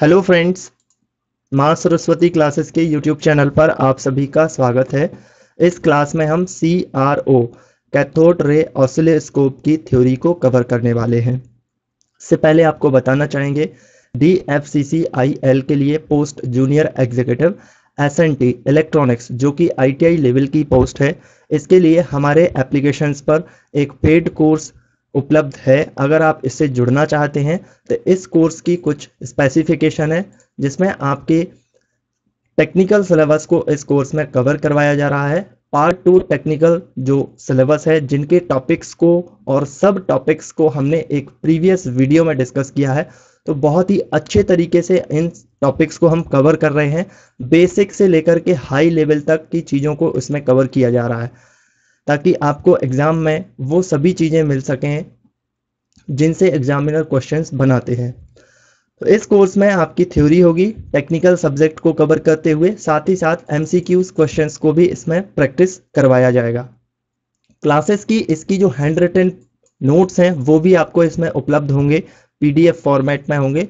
hello friends Maa Saraswati classes के YouTube channel पर आप सभी का स्वागत है इस क्लास में हम C R O cathode ray oscilloscope की थ्योरी को कवर करने वाले हैं इससे पहले आपको बताना चाहेंगे D F C C I L के लिए post junior executive S and T electronics जो कि आई टी आई लेवल की पोस्ट है इसके लिए हमारे एप्लीकेशंस पर एक पेड कोर्स उपलब्ध है अगर आप इससे जुड़ना चाहते हैं तो इस कोर्स की कुछ स्पेसिफिकेशन है जिसमें आपके टेक्निकल सिलेबस को इस कोर्स में कवर करवाया जा रहा है पार्ट टू टेक्निकल जो सिलेबस है जिनके टॉपिक्स को और सब टॉपिक्स को हमने एक प्रीवियस वीडियो में डिस्कस किया है तो बहुत ही अच्छे तरीके से इन टॉपिक्स को हम कवर कर रहे हैं बेसिक से लेकर के हाई लेवल तक की चीज़ों को इसमें कवर किया जा रहा है ताकि आपको एग्ज़ाम में वो सभी चीज़ें मिल सकें जिनसे एग्जामिनर क्वेश्चंस बनाते हैं तो इस कोर्स में आपकी थ्योरी होगी टेक्निकल सब्जेक्ट को कवर करते हुए साथ ही साथ एम सी को भी इसमें प्रैक्टिस करवाया जाएगा क्लासेस की इसकी जो हैंड रिटन नोट्स हैं वो भी आपको इसमें उपलब्ध होंगे पीडीएफ फॉर्मेट में होंगे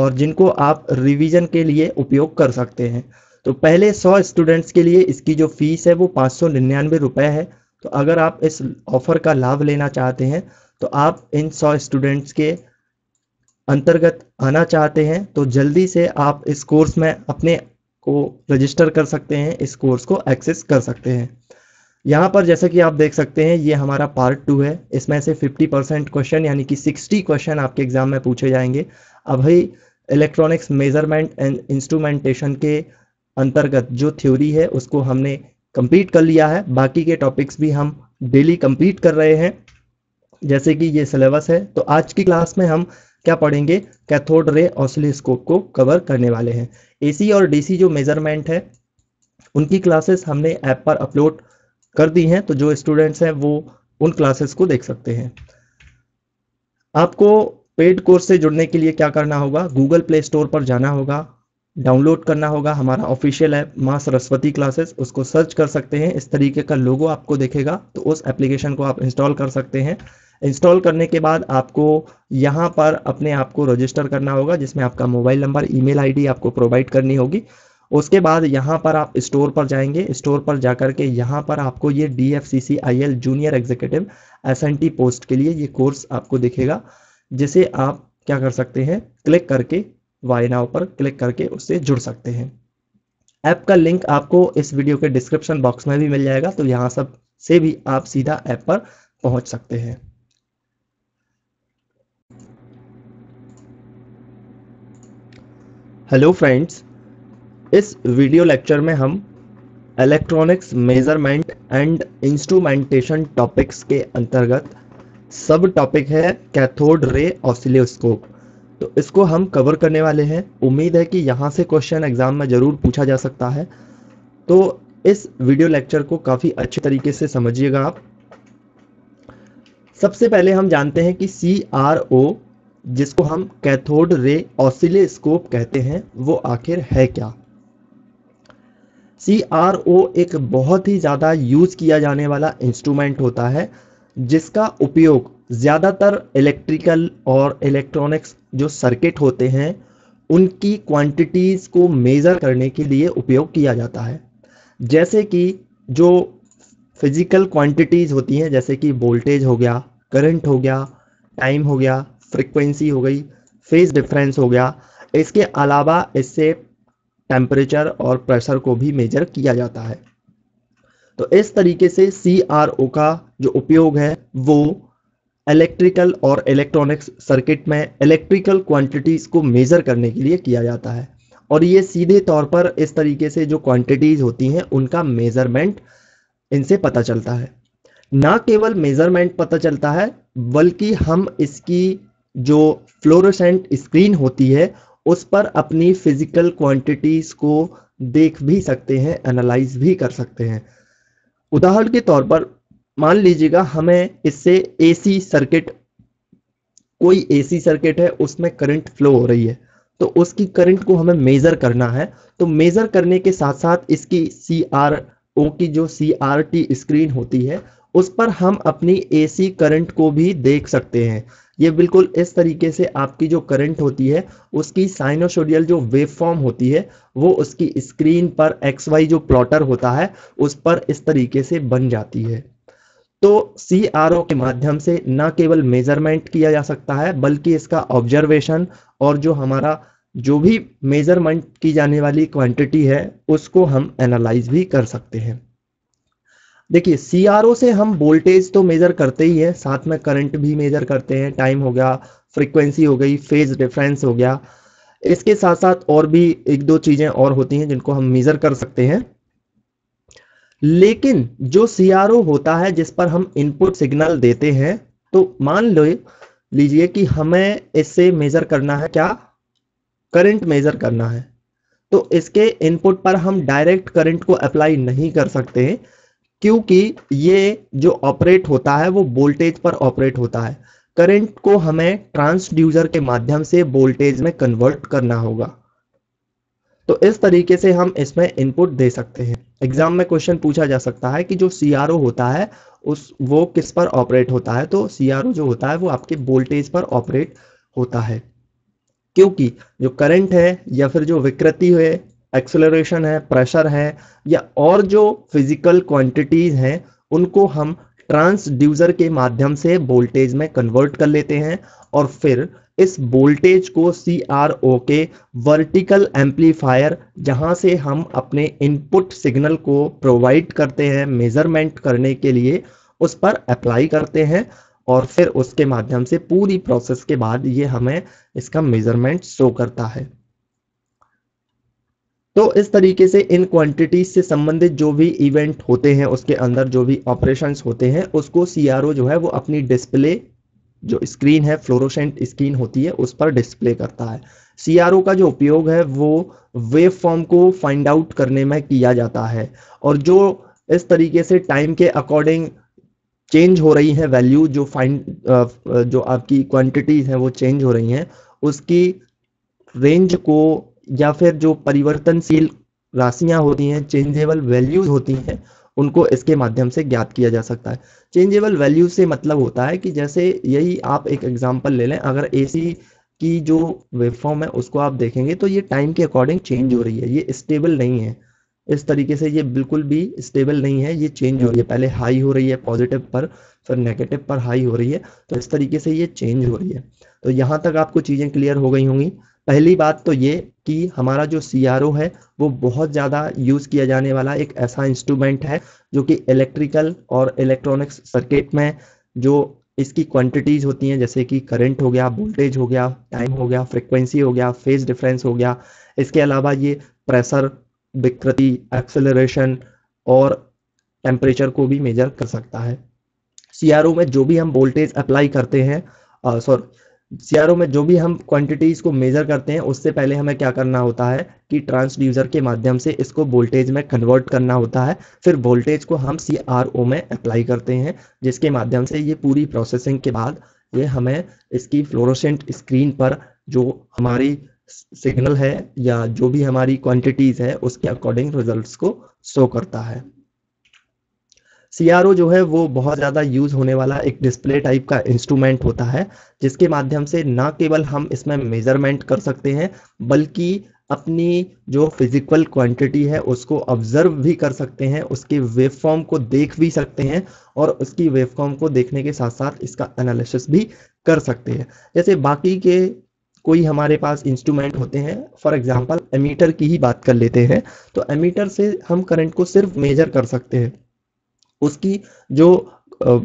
और जिनको आप रिवीजन के लिए उपयोग कर सकते हैं तो पहले 100 स्टूडेंट्स के लिए इसकी जो फीस है वो पाँच सौ निन्यानवे रुपये है तो अगर आप इस ऑफर का लाभ लेना चाहते हैं तो आप इन सौ स्टूडेंट्स के अंतर्गत आना चाहते हैं तो जल्दी से आप इस कोर्स में अपने को रजिस्टर कर सकते हैं इस कोर्स को एक्सेस कर सकते हैं यहाँ पर जैसा कि आप देख सकते हैं ये हमारा पार्ट टू है इसमें से 50 परसेंट क्वेश्चन यानी कि 60 क्वेश्चन आपके एग्जाम में पूछे जाएंगे अभी इलेक्ट्रॉनिक्स मेजरमेंट एंड इंस्ट्रूमेंटेशन के अंतर्गत जो थ्योरी है उसको हमने कंप्लीट कर लिया है बाकी के टॉपिक्स भी हम डेली कंप्लीट कर रहे हैं जैसे कि ये सिलेबस है तो आज की क्लास में हम क्या पढ़ेंगे कैथोड रे ऑसिलोस्कोप को कवर करने वाले हैं एसी और डीसी जो मेजरमेंट है उनकी क्लासेस हमने ऐप पर अपलोड कर दी हैं तो जो स्टूडेंट्स हैं वो उन क्लासेस को देख सकते हैं आपको पेड कोर्स से जुड़ने के लिए क्या करना होगा गूगल प्ले स्टोर पर जाना होगा डाउनलोड करना होगा हमारा ऑफिशियल ऐप माँ सरस्वती क्लासेस उसको सर्च कर सकते हैं इस तरीके का लोगो आपको देखेगा तो उस एप्लीकेशन को आप इंस्टॉल कर सकते हैं इंस्टॉल करने के बाद आपको यहाँ पर अपने आप को रजिस्टर करना होगा जिसमें आपका मोबाइल नंबर ईमेल आईडी आपको प्रोवाइड करनी होगी उसके बाद यहाँ पर आप स्टोर पर जाएंगे स्टोर पर जाकर के यहाँ पर आपको ये D F C C I L junior executive S and T post के लिए ये कोर्स आपको दिखेगा जिसे आप क्या कर सकते हैं क्लिक करके वाई नाव पर क्लिक करके उससे जुड़ सकते हैं ऐप का लिंक आपको इस वीडियो के डिस्क्रिप्शन बॉक्स में भी मिल जाएगा तो यहाँ सब से भी आप सीधा ऐप पर पहुंच सकते हैं हेलो फ्रेंड्स इस वीडियो लेक्चर में हम electronics measurement and instrumentation topics के अंतर्गत सब टॉपिक है कैथोड रे ऑसिलोस्कोप तो इसको हम कवर करने वाले हैं उम्मीद है कि यहाँ से क्वेश्चन एग्ज़ाम में ज़रूर पूछा जा सकता है तो इस वीडियो लेक्चर को काफ़ी अच्छे तरीके से समझिएगा आप सबसे पहले हम जानते हैं कि सी आर ओ जिसको हम कैथोड रे ऑसिलेस्कोप कहते हैं वो आखिर है क्या सी आर ओ एक बहुत ही ज़्यादा यूज किया जाने वाला इंस्ट्रूमेंट होता है जिसका उपयोग ज़्यादातर इलेक्ट्रिकल और इलेक्ट्रॉनिक्स जो सर्किट होते हैं उनकी क्वांटिटीज़ को मेज़र करने के लिए उपयोग किया जाता है जैसे कि जो फिज़िकल क्वांटिटीज़ होती हैं जैसे कि वोल्टेज हो गया करंट हो गया टाइम हो गया फ्रिक्वेंसी हो गई फेज डिफरेंस हो गया इसके अलावा इससे टेम्परेचर और प्रेशर को भी मेजर किया जाता है तो इस तरीके से सी आर ओ का जो उपयोग है वो इलेक्ट्रिकल और इलेक्ट्रॉनिक्स सर्किट में इलेक्ट्रिकल क्वांटिटीज़ को मेज़र करने के लिए किया जाता है और ये सीधे तौर पर इस तरीके से जो क्वांटिटीज़ होती हैं उनका मेज़रमेंट इनसे पता चलता है ना केवल मेज़रमेंट पता चलता है बल्कि हम इसकी जो फ्लोरोसेंट स्क्रीन होती है उस पर अपनी फिजिकल क्वांटिटीज़ को देख भी सकते हैं एनालाइज भी कर सकते हैं उदाहरण के तौर पर मान लीजिएगा हमें इससे एसी सर्किट कोई एसी सर्किट है उसमें करंट फ्लो हो रही है तो उसकी करंट को हमें मेजर करना है तो मेजर करने के साथ साथ इसकी सी आर ओ की जो सी आर टी स्क्रीन होती है उस पर हम अपनी एसी करंट को भी देख सकते हैं ये बिल्कुल इस तरीके से आपकी जो करंट होती है उसकी साइनोसोडियल जो वेव फॉर्म होती है वो उसकी स्क्रीन पर एक्स वाई जो प्लॉटर होता है उस पर इस तरीके से बन जाती है तो सी के माध्यम से न केवल मेजरमेंट किया जा सकता है बल्कि इसका ऑब्जर्वेशन और जो हमारा जो भी मेजरमेंट की जाने वाली क्वांटिटी है उसको हम एनालाइज भी कर सकते हैं देखिए सी से हम वोल्टेज तो मेजर करते ही है साथ में करंट भी मेजर करते हैं टाइम हो गया फ्रीक्वेंसी हो गई फेज डिफरेंस हो गया इसके साथ साथ और भी एक दो चीज़ें और होती हैं जिनको हम मेजर कर सकते हैं लेकिन जो सीआरओ होता है जिस पर हम इनपुट सिग्नल देते हैं तो मान लो लीजिए कि हमें इससे मेजर करना है क्या करंट मेजर करना है तो इसके इनपुट पर हम डायरेक्ट करंट को अप्लाई नहीं कर सकते क्योंकि ये जो ऑपरेट होता है वो वोल्टेज पर ऑपरेट होता है करंट को हमें ट्रांसड्यूजर के माध्यम से वोल्टेज में कन्वर्ट करना होगा तो इस तरीके से हम इसमें इनपुट दे सकते हैं एग्जाम में क्वेश्चन पूछा जा सकता है कि जो सी होता है उस वो किस पर ऑपरेट होता है तो सी जो होता है वो आपके वोल्टेज पर ऑपरेट होता है क्योंकि जो करंट है या फिर जो विकृति है एक्सेलरेशन है प्रेशर है या और जो फिजिकल क्वांटिटीज हैं उनको हम ट्रांसड्यूजर के माध्यम से वोल्टेज में कन्वर्ट कर लेते हैं और फिर इस वोल्टेज को सी आर ओ के वर्टिकल एम्पलीफायर जहां से हम अपने इनपुट सिग्नल को प्रोवाइड करते हैं मेजरमेंट करने के लिए उस पर अप्लाई करते हैं और फिर उसके माध्यम से पूरी प्रोसेस के बाद ये हमें इसका मेजरमेंट शो करता है तो इस तरीके से इन क्वांटिटीज से संबंधित जो भी इवेंट होते हैं उसके अंदर जो भी ऑपरेशन होते हैं उसको सी जो है वो अपनी डिस्प्ले जो स्क्रीन है फ्लोरोसेंट स्क्रीन होती है उस पर डिस्प्ले करता है सी का जो उपयोग है वो वेव फॉर्म को फाइंड आउट करने में किया जाता है और जो इस तरीके से टाइम के अकॉर्डिंग चेंज हो रही है वैल्यू जो फाइंड जो आपकी क्वांटिटीज हैं वो चेंज हो रही हैं उसकी रेंज को या फिर जो परिवर्तनशील राशियां होती हैं चेंजेबल वैल्यूज होती हैं उनको इसके माध्यम से ज्ञात किया जा सकता है चेंजेबल वैल्यू से मतलब होता है कि जैसे यही आप एक एग्जाम्पल ले लें अगर एसी की जो वेबफॉर्म है उसको आप देखेंगे तो ये टाइम के अकॉर्डिंग चेंज हो रही है ये स्टेबल नहीं है इस तरीके से ये बिल्कुल भी स्टेबल नहीं है ये चेंज हो रही है पहले हाई हो रही है पॉजिटिव पर फिर नेगेटिव पर हाई हो रही है तो इस तरीके से ये चेंज हो रही है तो यहाँ तक आपको चीज़ें क्लियर हो गई होंगी पहली बात तो ये कि हमारा जो सी है वो बहुत ज़्यादा यूज़ किया जाने वाला एक ऐसा इंस्ट्रूमेंट है जो कि इलेक्ट्रिकल और इलेक्ट्रॉनिक्स सर्किट में जो इसकी क्वांटिटीज़ होती हैं जैसे कि करंट हो गया वोल्टेज हो गया टाइम हो गया फ्रिक्वेंसी हो गया फेज डिफरेंस हो गया इसके अलावा ये प्रेशर विकृति एक्सेलरेशन और टेम्परेचर को भी मेजर कर सकता है सी में जो भी हम वोल्टेज अप्लाई करते हैं सॉरी सीआरओ में जो भी हम क्वांटिटीज को मेजर करते हैं उससे पहले हमें क्या करना होता है कि ट्रांसड्यूजर के माध्यम से इसको वोल्टेज में कन्वर्ट करना होता है फिर वोल्टेज को हम सीआरओ में अप्लाई करते हैं जिसके माध्यम से ये पूरी प्रोसेसिंग के बाद ये हमें इसकी फ्लोरोसेंट स्क्रीन पर जो हमारी सिग्नल है या जो भी हमारी क्वांटिटीज है उसके अकॉर्डिंग रिजल्ट्स को शो करता है सीआरओ जो है वो बहुत ज़्यादा यूज होने वाला एक डिस्प्ले टाइप का इंस्ट्रूमेंट होता है जिसके माध्यम से ना केवल हम इसमें मेजरमेंट कर सकते हैं बल्कि अपनी जो फिजिकल क्वांटिटी है उसको ऑब्जर्व भी कर सकते हैं उसके वेव फॉर्म को देख भी सकते हैं और उसकी वेव फॉर्म को देखने के साथ साथ इसका एनालिसिस भी कर सकते हैं जैसे बाकी के कोई हमारे पास इंस्ट्रूमेंट होते हैं फॉर एग्जाम्पल एमीटर की ही बात कर लेते हैं तो एमीटर से हम करंट को सिर्फ मेजर कर सकते हैं उसकी जो आ,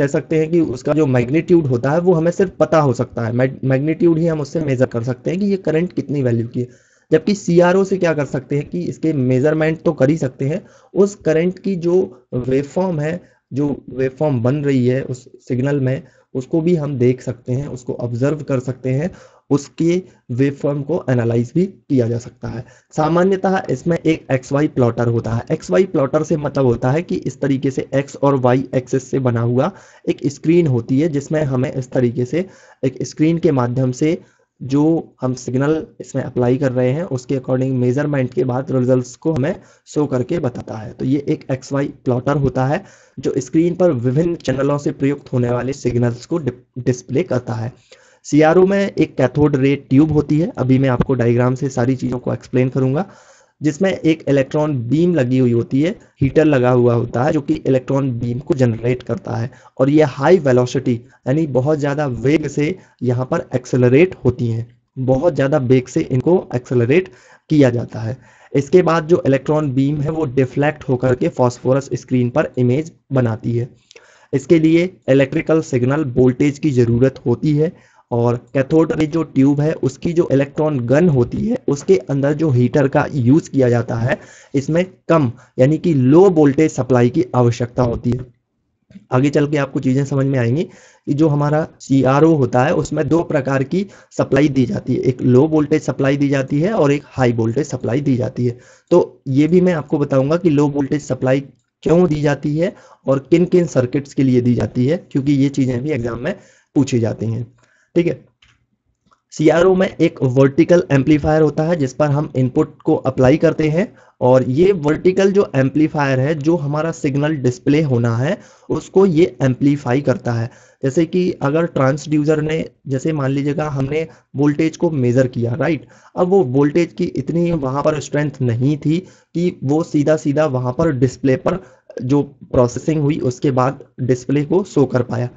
कह सकते हैं कि उसका जो मैग्नीट्यूड होता है वो हमें सिर्फ पता हो सकता है मैग्नीट्यूड ही हम उससे मेजर कर सकते हैं कि ये करंट कितनी वैल्यू की है जबकि सी से क्या कर सकते हैं कि इसके मेजरमेंट तो कर ही सकते हैं उस करंट की जो वेवफॉर्म है जो वेवफॉर्म बन रही है उस सिग्नल में उसको भी हम देख सकते हैं उसको ऑब्जर्व कर सकते हैं उसके वेवफॉर्म को एनालाइज भी किया जा सकता है सामान्यतः इसमें एक एक्स वाई प्लॉटर होता है एक्स वाई प्लॉटर से मतलब होता है कि इस तरीके से एक्स और वाई एक्सेस से बना हुआ एक स्क्रीन होती है जिसमें हमें इस तरीके से एक स्क्रीन के माध्यम से जो हम सिग्नल इसमें अप्लाई कर रहे हैं उसके अकॉर्डिंग मेजरमेंट के बाद रिजल्ट्स को हमें शो करके बताता है तो ये एक एक्स वाई प्लॉटर होता है जो स्क्रीन पर विभिन्न चैनलों से प्रयुक्त होने वाले सिग्नल्स को डिस्प्ले करता है सीआरओ में एक कैथोड रे ट्यूब होती है अभी मैं आपको डायग्राम से सारी चीज़ों को एक्सप्लेन करूंगा जिसमें एक इलेक्ट्रॉन बीम लगी हुई होती है हीटर लगा हुआ होता है जो कि इलेक्ट्रॉन बीम को जनरेट करता है और ये हाई वेलोसिटी यानी बहुत ज़्यादा वेग से यहाँ पर एक्सेलरेट होती हैं बहुत ज़्यादा वेग से इनको एक्सेलरेट किया जाता है इसके बाद जो इलेक्ट्रॉन बीम है वो डिफ्लेक्ट होकर के फॉस्फोरस स्क्रीन पर इमेज बनाती है इसके लिए इलेक्ट्रिकल सिग्नल वोल्टेज की ज़रूरत होती है और कैथोड रे जो ट्यूब है उसकी जो इलेक्ट्रॉन गन होती है उसके अंदर जो हीटर का यूज़ किया जाता है इसमें कम यानी कि लो वोल्टेज सप्लाई की आवश्यकता होती है आगे चल के आपको चीज़ें समझ में आएंगी कि जो हमारा सी होता है उसमें दो प्रकार की सप्लाई दी जाती है एक लो वोल्टेज सप्लाई दी जाती है और एक हाई वोल्टेज सप्लाई दी जाती है तो ये भी मैं आपको बताऊंगा कि लो वोल्टेज सप्लाई क्यों दी जाती है और किन किन सर्किट्स के लिए दी जाती है क्योंकि ये चीज़ें भी एग्जाम में पूछी जाती हैं ठीक है सीआरओ में एक वर्टिकल एम्पलीफायर होता है जिस पर हम इनपुट को अप्लाई करते हैं और ये वर्टिकल जो एम्पलीफायर है जो हमारा सिग्नल डिस्प्ले होना है उसको ये एम्पलीफाई करता है जैसे कि अगर ट्रांसड्यूजर ने जैसे मान लीजिएगा हमने वोल्टेज को मेज़र किया राइट अब वो वोल्टेज की इतनी वहां पर स्ट्रेंथ नहीं थी कि वो सीधा सीधा वहां पर डिस्प्ले पर जो प्रोसेसिंग हुई उसके बाद डिस्प्ले को शो कर पाया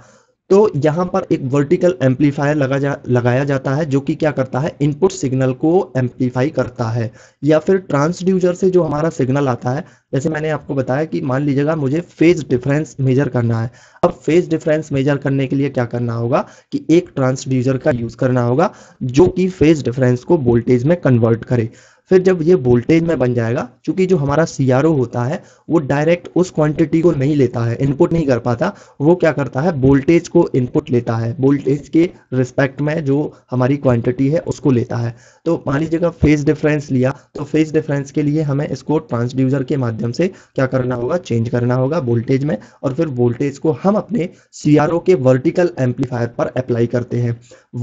तो यहां पर एक वर्टिकल एम्पलीफायर लगा जा लगाया जाता है जो कि क्या करता है इनपुट सिग्नल को एम्पलीफाई करता है या फिर ट्रांसड्यूजर से जो हमारा सिग्नल आता है जैसे मैंने आपको बताया कि मान लीजिएगा मुझे फेज डिफरेंस मेजर करना है अब फेज डिफरेंस मेजर करने के लिए क्या करना होगा कि एक ट्रांसड्यूजर का यूज करना होगा जो कि फेज डिफरेंस को वोल्टेज में कन्वर्ट करे फिर जब ये वोल्टेज में बन जाएगा क्योंकि जो हमारा सी होता है वो डायरेक्ट उस क्वांटिटी को नहीं लेता है इनपुट नहीं कर पाता वो क्या करता है वोल्टेज को इनपुट लेता है वोल्टेज के रिस्पेक्ट में जो हमारी क्वांटिटी है उसको लेता है तो मान जगह फेज डिफरेंस लिया तो फेज डिफरेंस के लिए हमें इसको ट्रांसड्यूजर के माध्यम से क्या करना होगा चेंज करना होगा वोल्टेज में और फिर वोल्टेज को हम अपने सी के वर्टिकल एम्पलीफायर पर अप्लाई करते हैं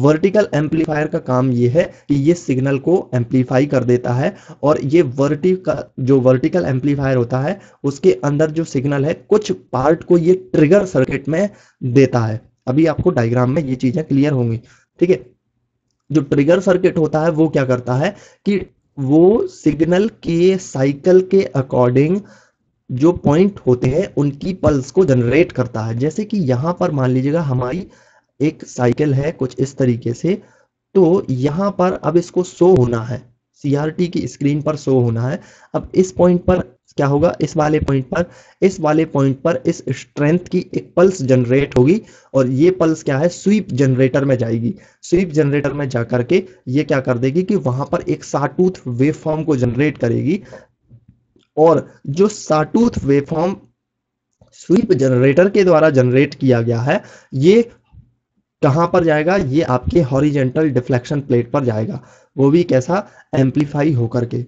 वर्टिकल एम्पलीफायर का काम ये है कि ये सिग्नल को एम्पलीफाई कर देता है होता है और ये वर्टिकल जो वर्टिकल एम्पलीफायर होता है उसके अंदर जो सिग्नल है कुछ पार्ट को ये ट्रिगर सर्किट में देता है अभी आपको डायग्राम में ये चीजें क्लियर होंगी ठीक है जो ट्रिगर सर्किट होता है वो क्या करता है कि वो सिग्नल के साइकिल के अकॉर्डिंग जो पॉइंट होते हैं उनकी पल्स को जनरेट करता है जैसे कि यहां पर मान लीजिएगा हमारी एक साइकिल है कुछ इस तरीके से तो यहां पर अब इसको शो होना है सीआरटी की स्क्रीन पर शो होना है अब इस पॉइंट पर क्या होगा इस वाले पॉइंट पर इस वाले पॉइंट पर इस स्ट्रेंथ की एक पल्स जनरेट होगी और ये पल्स क्या है स्वीप जनरेटर में जाएगी स्वीप जनरेटर में जाकर के ये क्या कर देगी कि वहां पर एक साटूथ वेव फॉर्म को जनरेट करेगी और जो sawtooth waveform sweep generator के द्वारा जनरेट किया गया है ये कहां पर जाएगा ये आपके हॉरिजेंटल डिफ्लेक्शन प्लेट पर जाएगा वो भी कैसा एम्पलीफाई होकर के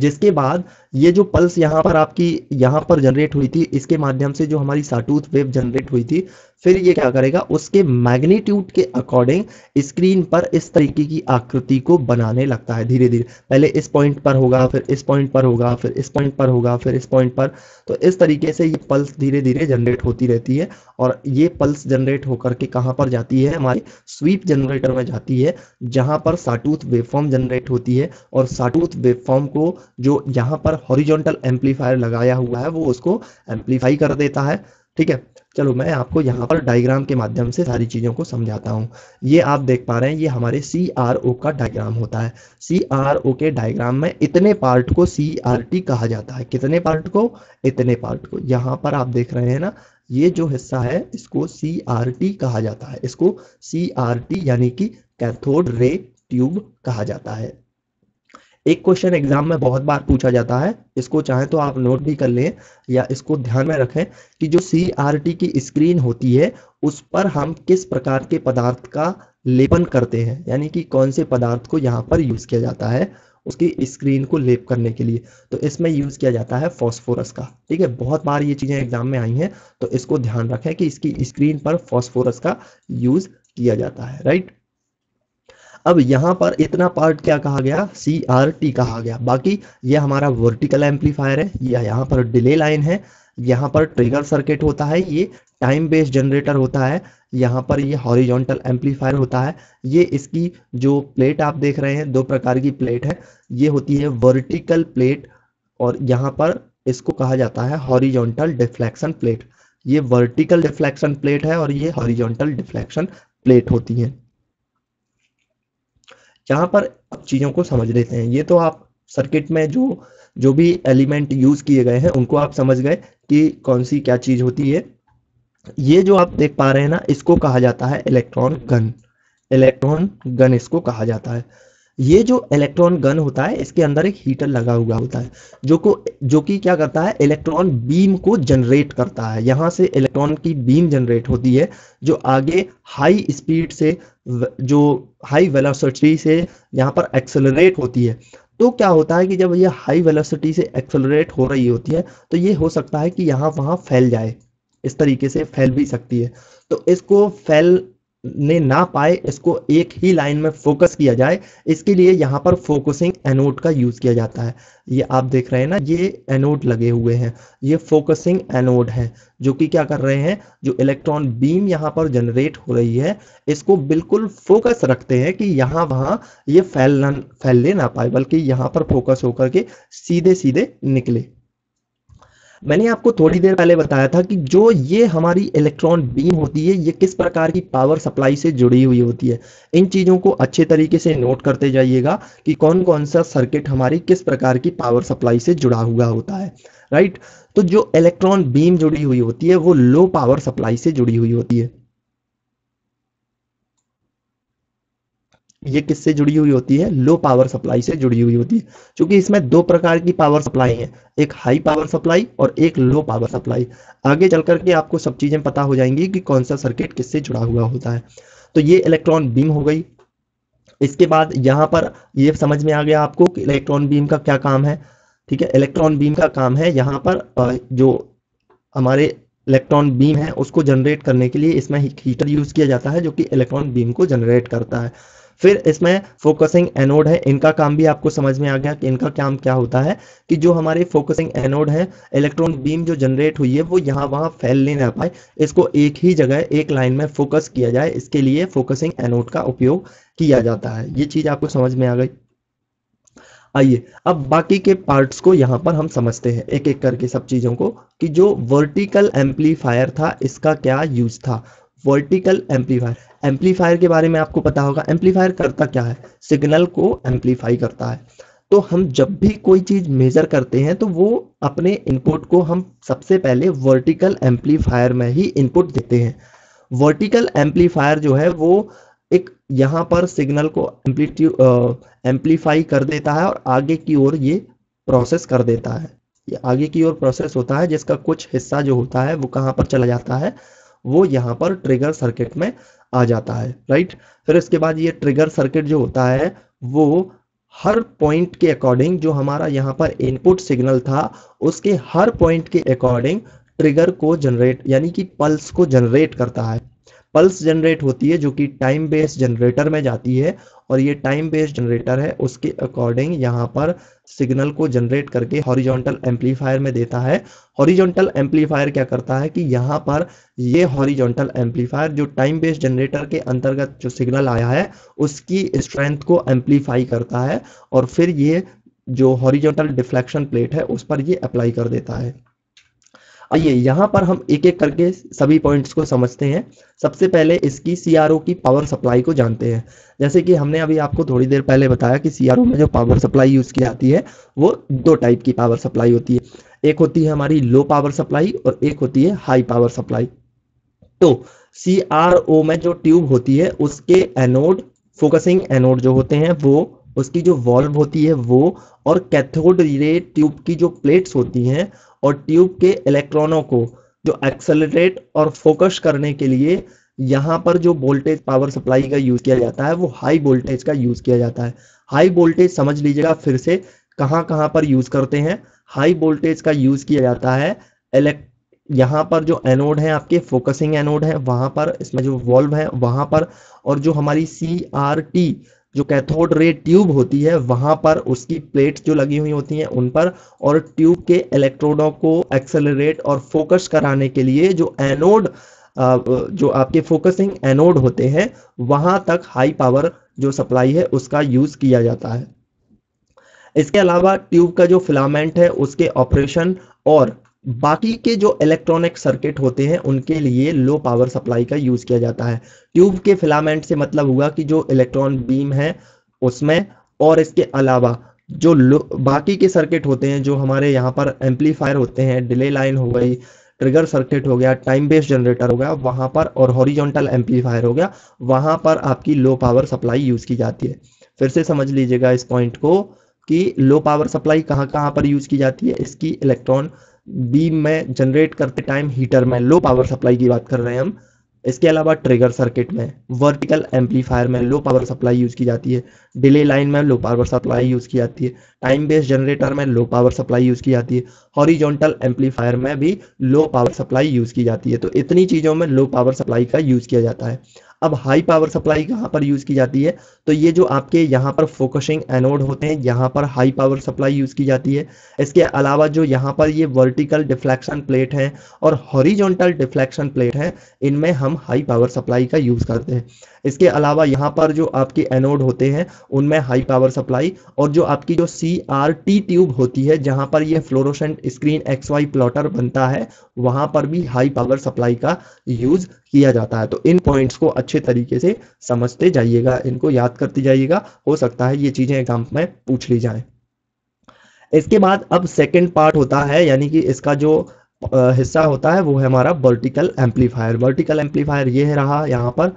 जिसके बाद ये जो पल्स यहाँ पर आपकी यहाँ पर जनरेट हुई थी इसके माध्यम से जो हमारी साटूथ वेव जनरेट हुई थी फिर ये क्या करेगा उसके मैग्नीट्यूड के अकॉर्डिंग स्क्रीन पर इस तरीके की आकृति को बनाने लगता है धीरे धीरे पहले इस पॉइंट पर होगा फिर इस पॉइंट पर होगा फिर इस पॉइंट पर होगा फिर इस पॉइंट पर तो इस तरीके से ये पल्स धीरे धीरे जनरेट होती रहती है और ये पल्स जनरेट होकर के कहाँ पर जाती है हमारे स्वीप जनरेटर में जाती है जहाँ पर साटूथ वेवफॉर्म जनरेट होती है और साटूथ वेवफॉर्म को जो यहाँ पर हॉरिजोंटल एम्पलीफायर लगाया हुआ है वो उसको एम्पलीफाई कर देता है ठीक है चलो मैं आपको यहाँ पर डायग्राम के माध्यम से सारी चीज़ों को समझाता हूँ ये आप देख पा रहे हैं ये हमारे सी आर ओ का डायग्राम होता है सी आर ओ के डायग्राम में इतने पार्ट को सी आर टी कहा जाता है कितने पार्ट को इतने पार्ट को यहाँ पर आप देख रहे हैं ना ये जो हिस्सा है इसको सी आर टी कहा जाता है इसको सी आर टी यानी कि कैथोड रे ट्यूब कहा जाता है एक क्वेश्चन एग्जाम में बहुत बार पूछा जाता है इसको चाहे तो आप नोट भी कर लें या इसको ध्यान में रखें कि जो सी की स्क्रीन होती है उस पर हम किस प्रकार के पदार्थ का लेपन करते हैं यानी कि कौन से पदार्थ को यहाँ पर यूज़ किया जाता है उसकी स्क्रीन को लेप करने के लिए तो इसमें यूज़ किया जाता है फॉस्फोरस का ठीक है बहुत बार ये चीज़ें एग्जाम में आई हैं तो इसको ध्यान रखें कि इसकी स्क्रीन पर फॉस्फोरस का यूज़ किया जाता है राइट अब यहाँ पर इतना पार्ट क्या कहा गया सी आर टी कहा गया बाकी ये हमारा वर्टिकल एम्पलीफायर है यह यहाँ पर डिले लाइन है यहाँ पर ट्रिगर सर्किट होता है ये टाइम बेस्ड जनरेटर होता है यहाँ पर ये हॉरिजॉन्टल एम्पलीफायर होता है ये इसकी जो प्लेट आप देख रहे हैं दो प्रकार की प्लेट है ये होती है वर्टिकल प्लेट और यहाँ पर इसको कहा जाता है हॉरिजॉन्टल डिफ्लेक्शन प्लेट ये वर्टिकल डिफ्लेक्शन प्लेट है और ये हॉरिजॉन्टल डिफ्लेक्शन प्लेट होती है यहाँ पर आप चीज़ों को समझ लेते हैं ये तो आप सर्किट में जो जो भी एलिमेंट यूज़ किए गए हैं उनको आप समझ गए कि कौन सी क्या चीज़ होती है ये जो आप देख पा रहे हैं ना इसको कहा जाता है इलेक्ट्रॉन गन इलेक्ट्रॉन गन इसको कहा जाता है ये जो इलेक्ट्रॉन गन होता है इसके अंदर एक हीटर लगा हुआ होता है जो को जो कि क्या करता है इलेक्ट्रॉन बीम को जनरेट करता है यहाँ से इलेक्ट्रॉन की बीम जनरेट होती है जो आगे हाई स्पीड से जो हाई वेलोसिटी से यहाँ पर एक्सेलरेट होती है तो क्या होता है कि जब ये हाई वेलोसिटी से एक्सेलरेट हो रही होती है तो ये हो सकता है कि यहाँ वहां फैल जाए इस तरीके से फैल भी सकती है तो इसको फैल ने ना पाए इसको एक ही लाइन में फोकस किया जाए इसके लिए यहाँ पर फोकसिंग एनोड का यूज किया जाता है ये आप देख रहे हैं ना ये एनोड लगे हुए हैं ये फोकसिंग एनोड है जो कि क्या कर रहे हैं जो इलेक्ट्रॉन बीम यहाँ पर जनरेट हो रही है इसको बिल्कुल फोकस रखते हैं कि यहाँ वहां ये फैल फैलने ना पाए बल्कि यहाँ पर फोकस होकर के सीधे सीधे निकले मैंने आपको थोड़ी देर पहले बताया था कि जो ये हमारी इलेक्ट्रॉन बीम होती है ये किस प्रकार की पावर सप्लाई से जुड़ी हुई होती है इन चीज़ों को अच्छे तरीके से नोट करते जाइएगा कि कौन कौन सा सर्किट हमारी किस प्रकार की पावर सप्लाई से जुड़ा हुआ होता है राइट तो जो इलेक्ट्रॉन बीम जुड़ी हुई होती है वो लो पावर सप्लाई से जुड़ी हुई होती है ये किससे जुड़ी हुई होती है लो पावर सप्लाई से जुड़ी हुई होती है क्योंकि इसमें दो प्रकार की पावर सप्लाई है एक हाई पावर सप्लाई और एक लो पावर सप्लाई आगे चल करके आपको सब चीजें पता हो जाएंगी कि कौन सा सर्किट किससे जुड़ा हुआ होता है तो ये इलेक्ट्रॉन बीम हो गई इसके बाद यहाँ पर ये समझ में आ गया आपको कि इलेक्ट्रॉन बीम का क्या काम है ठीक है इलेक्ट्रॉन बीम का काम है यहाँ पर जो हमारे इलेक्ट्रॉन बीम है उसको जनरेट करने के लिए इसमें हीटर यूज किया जाता है जो कि इलेक्ट्रॉन बीम को जनरेट करता है फिर इसमें फोकसिंग एनोड है इनका काम भी आपको समझ में आ गया कि इनका काम क्या होता है कि जो हमारे फोकसिंग एनोड है इलेक्ट्रॉन बीम जो जनरेट हुई है वो यहाँ वहां फैल नहीं रह पाए इसको एक ही जगह एक लाइन में फोकस किया जाए इसके लिए फोकसिंग एनोड का उपयोग किया जाता है ये चीज आपको समझ में आ गई आइए अब बाकी के पार्ट्स को यहाँ पर हम समझते हैं एक एक करके सब चीज़ों को कि जो वर्टिकल एम्पलीफायर था इसका क्या यूज था वर्टिकल एम्पलीफायर एम्पलीफायर के बारे में आपको पता होगा एम्पलीफायर करता क्या है सिग्नल को एम्पलीफाई करता है तो हम जब भी कोई चीज मेजर करते हैं तो वो अपने इनपुट को हम सबसे पहले वर्टिकल एम्पलीफायर में ही इनपुट देते हैं वर्टिकल एम्पलीफायर जो है वो एक यहाँ पर सिग्नल को एम्पलीफाई कर देता है और आगे की ओर ये प्रोसेस कर देता है ये आगे की ओर प्रोसेस होता है जिसका कुछ हिस्सा जो होता है वो कहाँ पर चला जाता है वो यहाँ पर ट्रिगर सर्किट में आ जाता है राइट फिर इसके बाद ये ट्रिगर सर्किट जो होता है वो हर पॉइंट के अकॉर्डिंग जो हमारा यहाँ पर इनपुट सिग्नल था उसके हर पॉइंट के अकॉर्डिंग ट्रिगर को जनरेट यानी कि पल्स को जनरेट करता है पल्स जनरेट होती है जो कि टाइम बेस्ड जनरेटर में जाती है और ये टाइम बेस्ड जनरेटर है उसके अकॉर्डिंग यहाँ पर सिग्नल को जनरेट करके हॉरिजॉन्टल एम्पलीफायर में देता है हॉरिजॉन्टल एम्पलीफायर क्या करता है कि यहाँ पर ये हॉरिजॉन्टल एम्पलीफायर जो टाइम बेस्ड जनरेटर के अंतर्गत जो सिग्नल आया है उसकी स्ट्रेंथ को एम्पलीफाई करता है और फिर ये जो हॉरिजॉन्टल डिफ्लेक्शन प्लेट है उस पर ये अप्लाई कर देता है आइए यहाँ पर हम एक एक करके सभी पॉइंट्स को समझते हैं सबसे पहले इसकी सी की पावर सप्लाई को जानते हैं जैसे कि हमने अभी आपको थोड़ी देर पहले बताया कि सीआरओ में जो पावर सप्लाई यूज़ की जाती है वो दो टाइप की पावर सप्लाई होती है एक होती है हमारी लो पावर सप्लाई और एक होती है हाई पावर सप्लाई तो सी में जो ट्यूब होती है उसके एनोड फोकसिंग एनोड जो होते हैं वो उसकी जो वॉल्व होती है वो और कैथोड रे ट्यूब की जो प्लेट्स होती हैं और ट्यूब के इलेक्ट्रॉनों को जो एक्सेलरेट और फोकस करने के लिए यहाँ पर जो वोल्टेज पावर सप्लाई का यूज़ किया जाता है वो हाई वोल्टेज का यूज़ किया जाता है हाई वोल्टेज समझ लीजिएगा फिर से कहाँ कहाँ पर यूज़ करते हैं हाई वोल्टेज का यूज़ किया जाता है इलेक्ट यहाँ पर जो एनोड है आपके फोकसिंग एनोड है वहां पर इसमें जो वॉल्व है वहां पर और जो हमारी सी आर टी जो कैथोड रे ट्यूब होती है वहां पर उसकी प्लेट्स जो लगी हुई होती हैं उन पर और ट्यूब के इलेक्ट्रोडों को एक्सेलरेट और फोकस कराने के लिए जो एनोड जो आपके फोकसिंग एनोड होते हैं वहां तक हाई पावर जो सप्लाई है उसका यूज किया जाता है इसके अलावा ट्यूब का जो फिलामेंट है उसके ऑपरेशन और बाकी के जो इलेक्ट्रॉनिक सर्किट होते हैं उनके लिए लो पावर सप्लाई का यूज किया जाता है ट्यूब के फिलामेंट से मतलब हुआ कि जो इलेक्ट्रॉन बीम है उसमें और इसके अलावा जो बाकी के सर्किट होते हैं जो हमारे यहाँ पर एम्पलीफायर होते हैं डिले लाइन हो गई ट्रिगर सर्किट हो गया टाइम बेस्ड जनरेटर हो गया वहां पर और हॉरिजॉन्टल एम्पलीफायर हो गया वहां पर आपकी लो पावर सप्लाई यूज़ की जाती है फिर से समझ लीजिएगा इस पॉइंट को कि लो पावर सप्लाई कहाँ कहाँ पर यूज़ की जाती है इसकी इलेक्ट्रॉन बीम में जनरेट करते टाइम हीटर में लो पावर सप्लाई की बात कर रहे हैं हम इसके अलावा ट्रिगर सर्किट में वर्टिकल एम्पलीफायर में लो पावर सप्लाई यूज़ की जाती है डिले लाइन में लो पावर सप्लाई यूज़ की जाती है टाइम बेस्ड जनरेटर में लो पावर सप्लाई यूज़ की जाती है हॉरिजॉन्टल एम्पलीफायर में भी लो पावर सप्लाई यूज़ की जाती है तो इतनी चीज़ों में लो पावर सप्लाई का यूज़ किया जाता है अब हाई पावर सप्लाई कहाँ पर यूज की जाती है तो ये जो आपके यहाँ पर फोकसिंग एनोड होते हैं यहाँ पर हाई पावर सप्लाई यूज की जाती है इसके अलावा जो यहाँ पर ये वर्टिकल डिफ्लेक्शन प्लेट है और हॉरिजॉन्टल डिफ्लेक्शन प्लेट है इनमें हम हाई पावर सप्लाई का यूज करते हैं इसके अलावा यहाँ पर जो आपके एनोड होते हैं उनमें हाई पावर सप्लाई और जो आपकी जो सी आर टी ट्यूब होती है जहाँ पर यह fluorescent screen X Y plotter बनता है वहाँ पर भी हाई पावर सप्लाई का यूज किया जाता है तो इन पॉइंट्स को अच्छे तरीके से समझते जाइएगा इनको याद करते जाइएगा हो सकता है ये चीज़ें एग्जाम में पूछ ली जाए इसके बाद अब सेकेंड पार्ट होता है यानी कि इसका जो हिस्सा होता है वो है हमारा वर्टिकल एम्पलीफायर वर्टिकल एम्पलीफायर ये है रहा यहाँ पर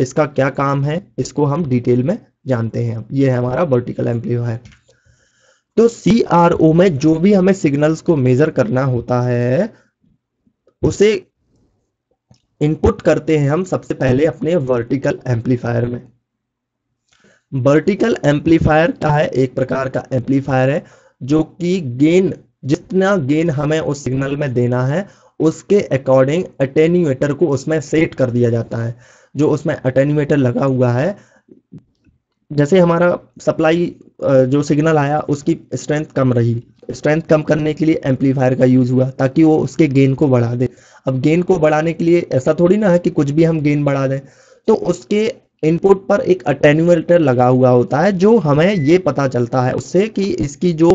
इसका क्या काम है इसको हम डिटेल में जानते हैं ये है हमारा वर्टिकल एम्पलीफायर तो सी आर ओ में जो भी हमें सिग्नल्स को मेजर करना होता है उसे इनपुट करते हैं हम सबसे पहले अपने वर्टिकल एम्पलीफायर में वर्टिकल एम्पलीफायर का है एक प्रकार का एम्पलीफायर है जो कि गेन जितना गेन हमें उस सिग्नल में देना है उसके अकॉर्डिंग अटेन्यूएटर को उसमें सेट कर दिया जाता है जो उसमें अटेन्यूएटर लगा हुआ है जैसे हमारा सप्लाई जो सिग्नल आया उसकी स्ट्रेंथ कम रही स्ट्रेंथ कम करने के लिए एम्पलीफायर का यूज़ हुआ ताकि वो उसके गेन को बढ़ा दे अब गेन को बढ़ाने के लिए ऐसा थोड़ी ना है कि कुछ भी हम गेन बढ़ा दें तो उसके इनपुट पर एक अटेन्यूएटर लगा हुआ होता है जो हमें ये पता चलता है उससे कि इसकी जो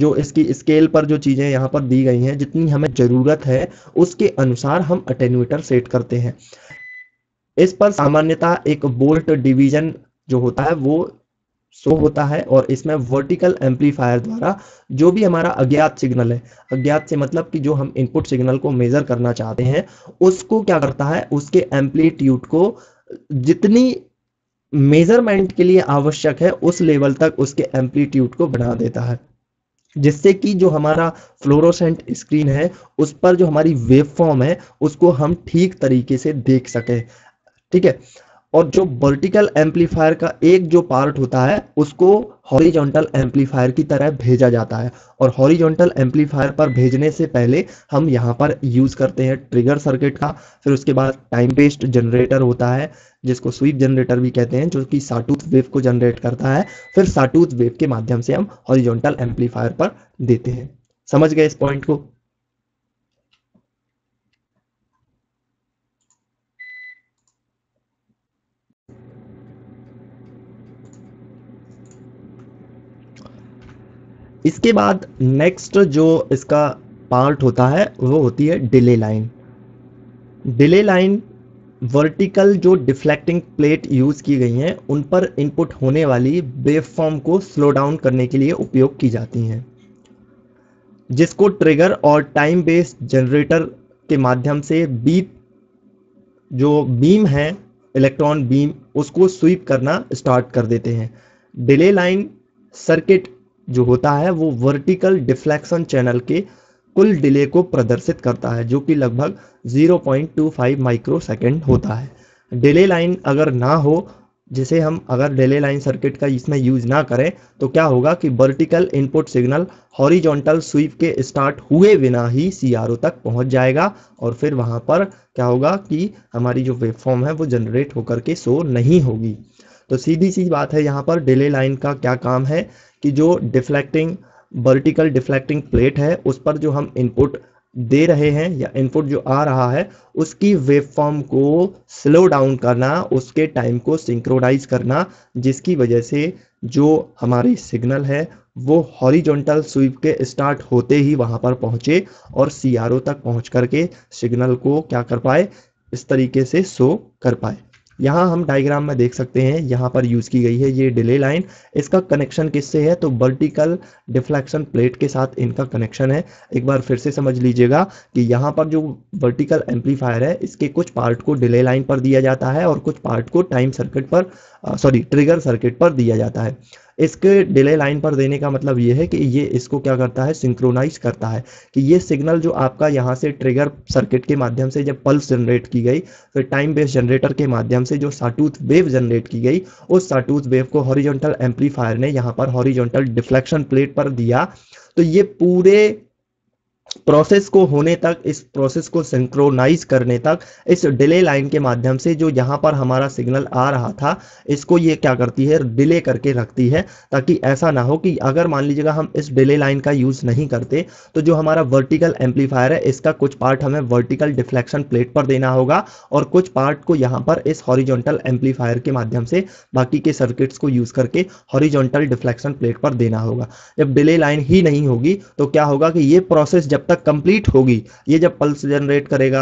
जो इसकी स्केल पर जो चीज़ें यहाँ पर दी गई हैं जितनी हमें ज़रूरत है उसके अनुसार हम अटेन्यूएटर सेट करते हैं इस पर सामान्यतः एक बोल्ट डिवीजन जो होता है वो सो होता है और इसमें वर्टिकल एम्पलीफायर द्वारा जो भी हमारा अज्ञात सिग्नल है अज्ञात से मतलब कि जो हम इनपुट सिग्नल को मेजर करना चाहते हैं उसको क्या करता है उसके एम्पलीट्यूड को जितनी मेजरमेंट के लिए आवश्यक है उस लेवल तक उसके एम्पलीट्यूड को बढ़ा देता है जिससे कि जो हमारा फ्लोरोसेंट स्क्रीन है उस पर जो हमारी वेब फॉर्म है उसको हम ठीक तरीके से देख सके ठीक है और जो वर्टिकल एम्पलीफायर का एक जो पार्ट होता है उसको हॉरिजॉन्टल एम्पलीफायर की तरह भेजा जाता है और हॉरिजॉन्टल एम्पलीफायर पर भेजने से पहले हम यहाँ पर यूज़ करते हैं ट्रिगर सर्किट का फिर उसके बाद टाइम बेस्ड जनरेटर होता है जिसको स्वीप जनरेटर भी कहते हैं जो कि साटूथ वेव को जनरेट करता है फिर साटूथ वेव के माध्यम से हम हॉरिजॉन्टल एम्पलीफायर पर देते हैं समझ गए इस पॉइंट को इसके बाद नेक्स्ट जो इसका पार्ट होता है वो होती है delay line delay line vertical जो डिफ्लेक्टिंग प्लेट यूज़ की गई हैं उन पर इनपुट होने वाली फॉर्म को स्लो डाउन करने के लिए उपयोग की जाती हैं जिसको ट्रिगर और टाइम बेस्ड जनरेटर के माध्यम से बीप जो बीम है इलेक्ट्रॉन बीम उसको स्वीप करना स्टार्ट कर देते हैं डिले लाइन सर्किट जो होता है वो वर्टिकल डिफ्लेक्शन चैनल के कुल डिले को प्रदर्शित करता है जो कि लगभग 0.25 माइक्रो सेकेंड होता है डिले लाइन अगर ना हो जिसे हम अगर डिले लाइन सर्किट का इसमें यूज ना करें तो क्या होगा कि vertical input signal horizontal sweep के स्टार्ट हुए बिना ही सी तक पहुंच जाएगा और फिर वहां पर क्या होगा कि हमारी जो वेबफॉर्म है वो जनरेट होकर के शो नहीं होगी तो सीधी सी बात है यहाँ पर डिले लाइन का क्या काम है कि जो डिफ्लेक्टिंग वर्टिकल डिफ्लेक्टिंग प्लेट है उस पर जो हम इनपुट दे रहे हैं या इनपुट जो आ रहा है उसकी वेवफॉर्म को स्लो डाउन करना उसके टाइम को सिंक्रोनाइज करना जिसकी वजह से जो हमारी सिग्नल है वो हॉरिजॉन्टल स्वीप के स्टार्ट होते ही वहाँ पर पहुँचे और सीआरओ तक पहुँच करके सिग्नल को क्या कर पाए इस तरीके से शो कर पाए यहाँ हम डायग्राम में देख सकते हैं यहाँ पर यूज़ की गई है ये डिले लाइन इसका कनेक्शन किससे है तो वर्टिकल डिफ्लेक्शन प्लेट के साथ इनका कनेक्शन है एक बार फिर से समझ लीजिएगा कि यहाँ पर जो वर्टिकल एम्पलीफायर है इसके कुछ पार्ट को डिले लाइन पर दिया जाता है और कुछ पार्ट को टाइम सर्किट पर सॉरी ट्रिगर सर्किट पर दिया जाता है इसके डिले लाइन पर देने का मतलब ये है कि ये इसको क्या करता है सिंक्रोनाइज करता है कि ये सिग्नल जो आपका यहाँ से ट्रिगर सर्किट के माध्यम से जब पल्स जनरेट की गई फिर टाइम बेस जनरेटर के माध्यम से जो साटूथ वेव जनरेट की गई उस साटूथ वेव को हॉरिजॉन्टल एम्पलीफायर ने यहाँ पर हॉरिजॉन्टल डिफ्लेक्शन प्लेट पर दिया तो ये पूरे प्रोसेस को होने तक इस प्रोसेस को सिंक्रोनाइज करने तक इस डिले लाइन के माध्यम से जो यहाँ पर हमारा सिग्नल आ रहा था इसको ये क्या करती है डिले करके रखती है ताकि ऐसा ना हो कि अगर मान लीजिएगा हम इस डिले लाइन का यूज़ नहीं करते तो जो हमारा वर्टिकल एम्पलीफायर है इसका कुछ पार्ट हमें वर्टिकल डिफ्लेक्शन प्लेट पर देना होगा और कुछ पार्ट को यहाँ पर इस हॉरिजोंटल एम्पलीफायर के माध्यम से बाकी के सर्किट्स को यूज़ करके हॉरिजोंटल डिफ्लेक्शन प्लेट पर देना होगा जब डिले लाइन ही नहीं होगी तो क्या होगा कि ये प्रोसेस जब जब तक कंप्लीट होगी ये जब पल्स जनरेट करेगा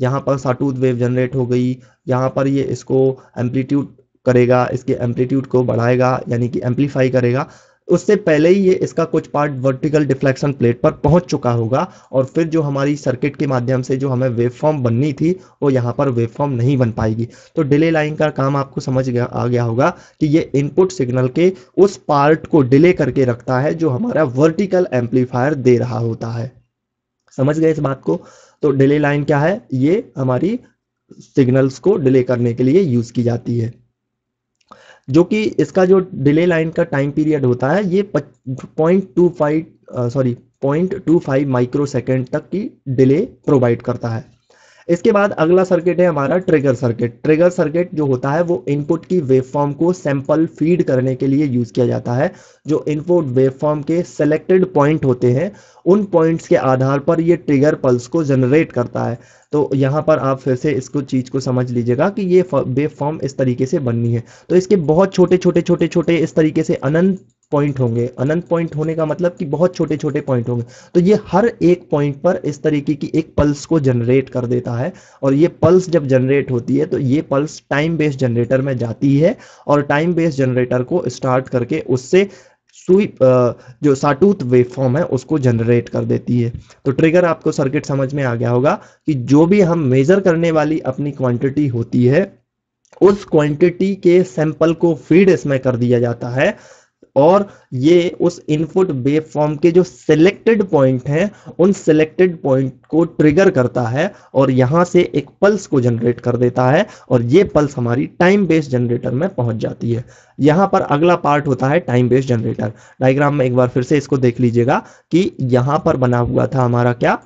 यहाँ पर साटूथ वेव जनरेट हो गई यहाँ पर ये इसको एम्पलीट्यूड करेगा इसके एम्पलीट्यूड को बढ़ाएगा यानी कि एम्पलीफाई करेगा उससे पहले ही ये इसका कुछ पार्ट वर्टिकल डिफ्लेक्शन प्लेट पर पहुंच चुका होगा और फिर जो हमारी सर्किट के माध्यम से जो हमें वेव फॉर्म बननी थी वो यहाँ पर वेव फॉर्म नहीं बन पाएगी तो डिले लाइन का काम आपको समझ गया आ गया होगा कि ये इनपुट सिग्नल के उस पार्ट को डिले करके रखता है जो हमारा वर्टिकल एम्पलीफायर दे रहा होता है समझ गए इस बात को तो डिले लाइन क्या है ये हमारी सिग्नल्स को डिले करने के लिए यूज की जाती है जो कि इसका जो डिले लाइन का टाइम पीरियड होता है ये point two five sorry point two five microsecond तक की डिले प्रोवाइड करता है इसके बाद अगला सर्किट है हमारा ट्रिगर सर्किट ट्रिगर सर्किट जो होता है वो इनपुट की वेवफॉर्म को सैंपल फीड करने के लिए यूज़ किया जाता है जो इनपुट वेवफॉर्म के सेलेक्टेड पॉइंट होते हैं उन पॉइंट्स के आधार पर ये ट्रिगर पल्स को जनरेट करता है तो यहाँ पर आप फिर से इसको चीज़ को समझ लीजिएगा कि ये वेब फॉर्म इस तरीके से बननी है तो इसके बहुत छोटे छोटे छोटे छोटे इस तरीके से अनंत पॉइंट होंगे अनंत पॉइंट होने का मतलब कि बहुत छोटे छोटे पॉइंट होंगे तो ये हर एक पॉइंट पर इस तरीके की एक पल्स को जनरेट कर देता है और ये पल्स जब जनरेट होती है तो ये पल्स टाइम बेस्ड जनरेटर में जाती है और टाइम बेस्ड जनरेटर को स्टार्ट करके उससे स्वीप uh, जो साटूथ वेवफॉर्म है उसको जनरेट कर देती है तो ट्रिगर आपको सर्किट समझ में आ गया होगा कि जो भी हम मेजर करने वाली अपनी क्वांटिटी होती है उस क्वांटिटी के सैंपल को फीड इसमें कर दिया जाता है और ये उस इनपुट वेव फॉर्म के जो सिलेक्टेड पॉइंट हैं उन सिलेक्टेड पॉइंट को ट्रिगर करता है और यहाँ से एक पल्स को जनरेट कर देता है और ये पल्स हमारी टाइम बेस्ड जनरेटर में पहुंच जाती है यहाँ पर अगला पार्ट होता है टाइम बेस्ड जनरेटर डायग्राम में एक बार फिर से इसको देख लीजिएगा कि यहाँ पर बना हुआ था हमारा क्या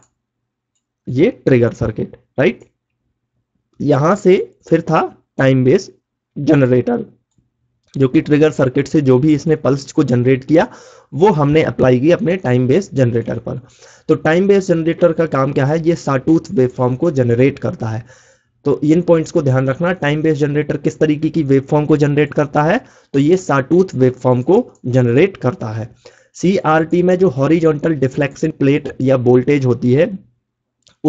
ये ट्रिगर सर्किट राइट यहां से फिर था टाइम बेस्ड जनरेटर जो कि ट्रिगर सर्किट से जो भी इसने पल्स को जनरेट किया वो हमने अप्लाई की अपने टाइम बेस जनरेटर पर तो टाइम बेस जनरेटर का काम क्या है ये साटूथ वेवफॉर्म को जनरेट करता है तो इन पॉइंट्स को ध्यान रखना टाइम बेस जनरेटर किस तरीके की वेवफॉर्म को जनरेट करता है तो ये साटूथ वेवफॉर्म को जनरेट करता है सी में जो हॉरिजॉन्टल डिफ्लेक्शन प्लेट या वोल्टेज होती है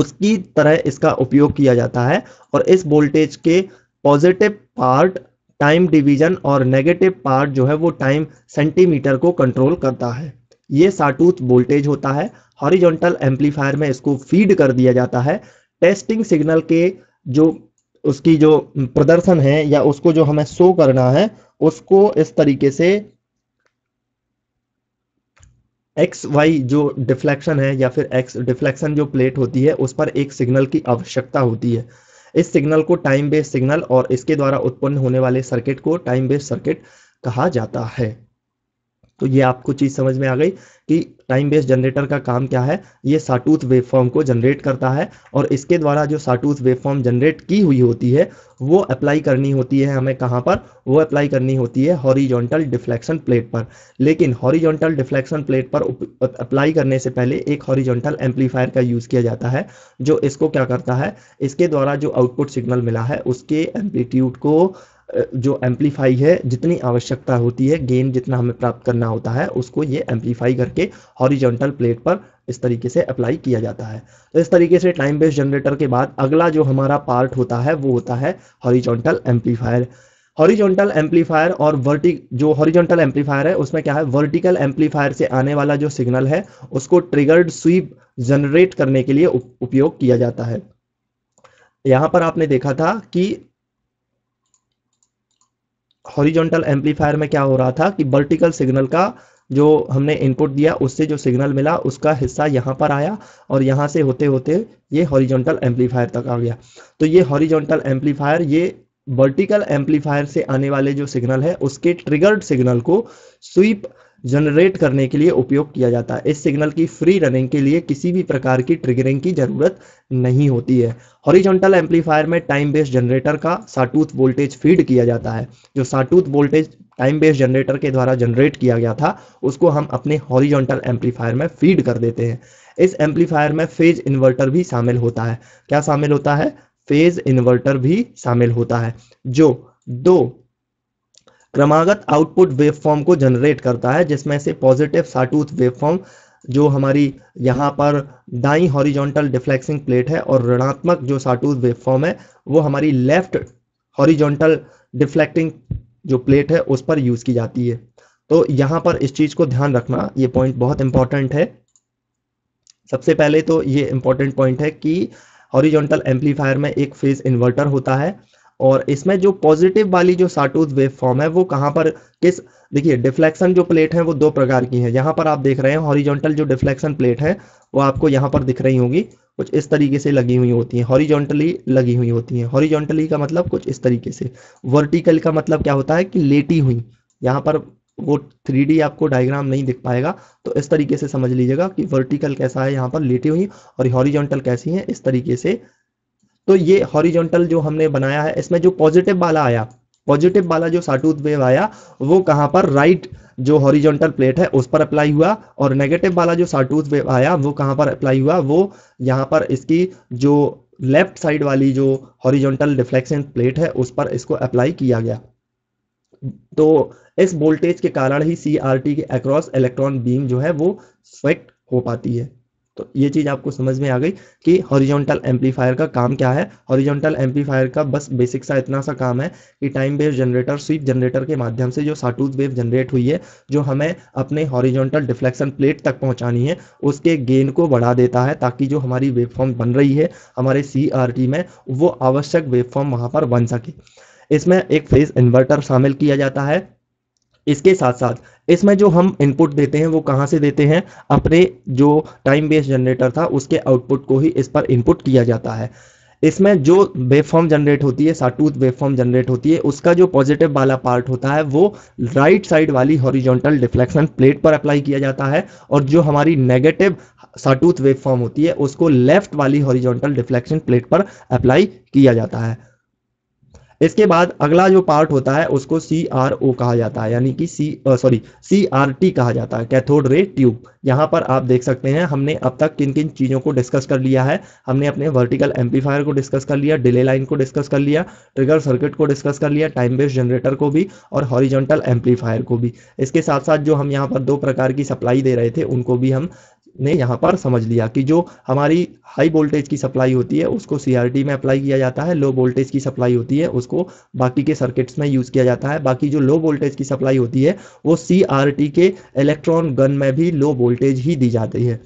उसकी तरह इसका उपयोग किया जाता है और इस वोल्टेज के पॉजिटिव पार्ट टाइम डिवीजन और नेगेटिव पार्ट जो है वो टाइम सेंटीमीटर को कंट्रोल करता है ये साटूथ वोल्टेज होता है हॉरिजॉन्टल एम्पलीफायर में इसको फीड कर दिया जाता है टेस्टिंग सिग्नल के जो उसकी जो प्रदर्शन है या उसको जो हमें शो करना है उसको इस तरीके से एक्स वाई जो डिफ्लेक्शन है या फिर एक्स डिफ्लेक्शन जो प्लेट होती है उस पर एक सिग्नल की आवश्यकता होती है इस सिग्नल को टाइम बेस्ड सिग्नल और इसके द्वारा उत्पन्न होने वाले सर्किट को टाइम बेस्ड सर्किट कहा जाता है तो ये आपको चीज़ समझ में आ गई कि टाइम बेस जनरेटर का काम क्या है ये साटूथ वेवफॉर्म को जनरेट करता है और इसके द्वारा जो साटूथ वेवफॉर्म जनरेट की हुई होती है वो अप्लाई करनी होती है हमें कहाँ पर वो अप्लाई करनी होती है हॉरिजॉन्टल डिफ्लेक्शन प्लेट पर लेकिन हॉरिजॉन्टल डिफ्लेक्शन प्लेट पर अप्लाई करने से पहले एक हॉरिजॉन्टल एम्पलीफायर का यूज़ किया जाता है जो इसको क्या करता है इसके द्वारा जो आउटपुट सिग्नल मिला है उसके एम्पलीट्यूड को जो एम्पलीफाई है जितनी आवश्यकता होती है गेन जितना हमें प्राप्त करना होता है उसको ये एम्पलीफाई करके हॉरिजॉन्टल प्लेट पर इस तरीके से अप्लाई किया जाता है तो इस तरीके से टाइम बेस्ड जनरेटर के बाद अगला जो हमारा पार्ट होता है वो होता है हॉरिजॉन्टल एम्पलीफायर हॉरिजॉन्टल एम्पलीफायर और वर्टिक जो हॉरिजॉन्टल एम्पलीफायर है उसमें क्या है वर्टिकल एम्पलीफायर से आने वाला जो सिग्नल है उसको ट्रिगर्ड स्वीप जनरेट करने के लिए उपयोग किया जाता है यहां पर आपने देखा था कि हॉरिजॉन्टल एम्पलीफायर में क्या हो रहा था कि वर्टिकल सिग्नल का जो हमने इनपुट दिया उससे जो सिग्नल मिला उसका हिस्सा यहाँ पर आया और यहाँ से होते होते ये हॉरिजॉन्टल एम्पलीफायर तक आ गया तो ये हॉरिजॉन्टल एम्पलीफायर ये वर्टिकल एम्पलीफायर से आने वाले जो सिग्नल है उसके ट्रिगर्ड सिग्नल को स्वीप जनरेट करने के लिए उपयोग किया जाता है इस सिग्नल की फ्री रनिंग के लिए किसी भी प्रकार की ट्रिगरिंग की जरूरत नहीं होती है हॉरिजॉन्टल एम्पलीफायर में टाइम बेस्ड जनरेटर का साटूथ वोल्टेज फीड किया जाता है जो sawtooth voltage time based generator के द्वारा जनरेट किया गया था उसको हम अपने हॉरिजॉन्टल एम्पलीफायर में फीड कर देते हैं इस एम्पलीफायर में फेज इन्वर्टर भी शामिल होता है क्या शामिल होता है फेज इन्वर्टर भी शामिल होता है जो दो क्रमागत आउटपुट वेवफॉर्म को जनरेट करता है जिसमें से पॉजिटिव साटूथ वेवफॉर्म जो हमारी यहाँ पर दाई हॉरिजॉन्टल डिफ्लेक्सिंग प्लेट है और ऋणात्मक जो साटूथ वेवफॉर्म है वो हमारी लेफ्ट हॉरिजॉन्टल डिफ्लेक्टिंग जो प्लेट है उस पर यूज़ की जाती है तो यहाँ पर इस चीज़ को ध्यान रखना ये पॉइंट बहुत इंपॉर्टेंट है सबसे पहले तो ये इंपॉर्टेंट पॉइंट है कि हॉरिजॉन्टल एम्पलीफायर में एक फेज इन्वर्टर होता है और इसमें जो पॉजिटिव वाली जो साटूथ वेव फॉर्म है वो कहाँ पर किस देखिए डिफ्लेक्शन जो प्लेट है वो दो प्रकार की है यहाँ पर आप देख रहे हैं हॉरिजॉन्टल जो डिफ्लेक्शन प्लेट है वो आपको यहाँ पर दिख रही होगी कुछ इस तरीके से लगी हुई होती है हॉरिजॉन्टली लगी हुई होती है हॉरिजॉन्टली का मतलब कुछ इस तरीके से वर्टिकल का मतलब क्या होता है कि लेटी हुई यहाँ पर वो थ्री आपको डायग्राम नहीं दिख पाएगा तो इस तरीके से समझ लीजिएगा कि वर्टिकल कैसा है यहाँ पर लेटी हुई और हॉरिजॉन्टल कैसी है इस तरीके से तो ये हॉरिजॉन्टल जो हमने बनाया है इसमें जो पॉजिटिव वाला आया पॉजिटिव वाला जो साटूथ वेव आया वो कहां पर राइट जो हॉरिजॉन्टल प्लेट है उस पर अप्लाई हुआ और नेगेटिव वाला जो साटूथ वेव आया वो कहां पर अप्लाई हुआ वो यहां पर इसकी जो लेफ्ट साइड वाली जो हॉरिजॉन्टल डिफ्लेक्शन प्लेट है उस पर इसको अप्लाई किया गया तो इस वोल्टेज के कारण ही सीआरटी के अक्रॉस इलेक्ट्रॉन बीम जो है वो स्वेक्ट हो पाती है तो ये चीज़ आपको समझ में आ गई कि हॉरिजॉन्टल एम्पलीफायर का काम क्या है हॉरिजॉन्टल एम्पलीफायर का बस बेसिक सा इतना सा काम है कि time wave generator sweep generator के माध्यम से जो साटूथ वेव जनरेट हुई है जो हमें अपने हॉरिजॉन्टल डिफ्लेक्शन प्लेट तक पहुंचानी है उसके गेन को बढ़ा देता है ताकि जो हमारी वेब फॉर्म बन रही है हमारे सी में वो आवश्यक वेब फॉर्म वहां पर बन सके इसमें एक फेज इन्वर्टर शामिल किया जाता है इसके साथ साथ इसमें जो हम इनपुट देते हैं वो कहाँ से देते हैं अपने जो टाइम बेस्ड जनरेटर था उसके आउटपुट को ही इस पर इनपुट किया जाता है इसमें जो फॉर्म जनरेट होती है साटूथ फॉर्म जनरेट होती है उसका जो पॉजिटिव वाला पार्ट होता है वो राइट साइड वाली हॉरिजॉन्टल डिफ्लेक्शन प्लेट पर अप्लाई किया जाता है और जो हमारी नेगेटिव साटूथ फॉर्म होती है उसको लेफ्ट वाली हॉरिजॉन्टल डिफ्लेक्शन प्लेट पर अप्लाई किया जाता है इसके बाद अगला जो पार्ट होता है उसको सी आर ओ कहा जाता है यानी कि C sorry C R T कहा जाता है कैथोड रे ट्यूब यहाँ पर आप देख सकते हैं हमने अब तक किन किन चीज़ों को डिस्कस कर लिया है हमने अपने वर्टिकल एम्पलीफायर को डिस्कस कर लिया डिले लाइन को डिस्कस कर लिया ट्रिगर सर्किट को डिस्कस कर लिया टाइम बेस्ड जनरेटर को भी और हॉरिजेंटल एम्पलीफायर को भी इसके साथ साथ जो हम यहाँ पर दो प्रकार की सप्लाई दे रहे थे उनको भी हम ने यहाँ पर समझ लिया कि जो हमारी हाई वोल्टेज की सप्लाई होती है उसको सीआरटी में अप्लाई किया जाता है लो वोल्टेज की सप्लाई होती है उसको बाकी के सर्किट्स में यूज़ किया जाता है बाकी जो लो वोल्टेज की सप्लाई होती है वो सीआरटी के इलेक्ट्रॉन गन में भी लो वोल्टेज ही दी जाती है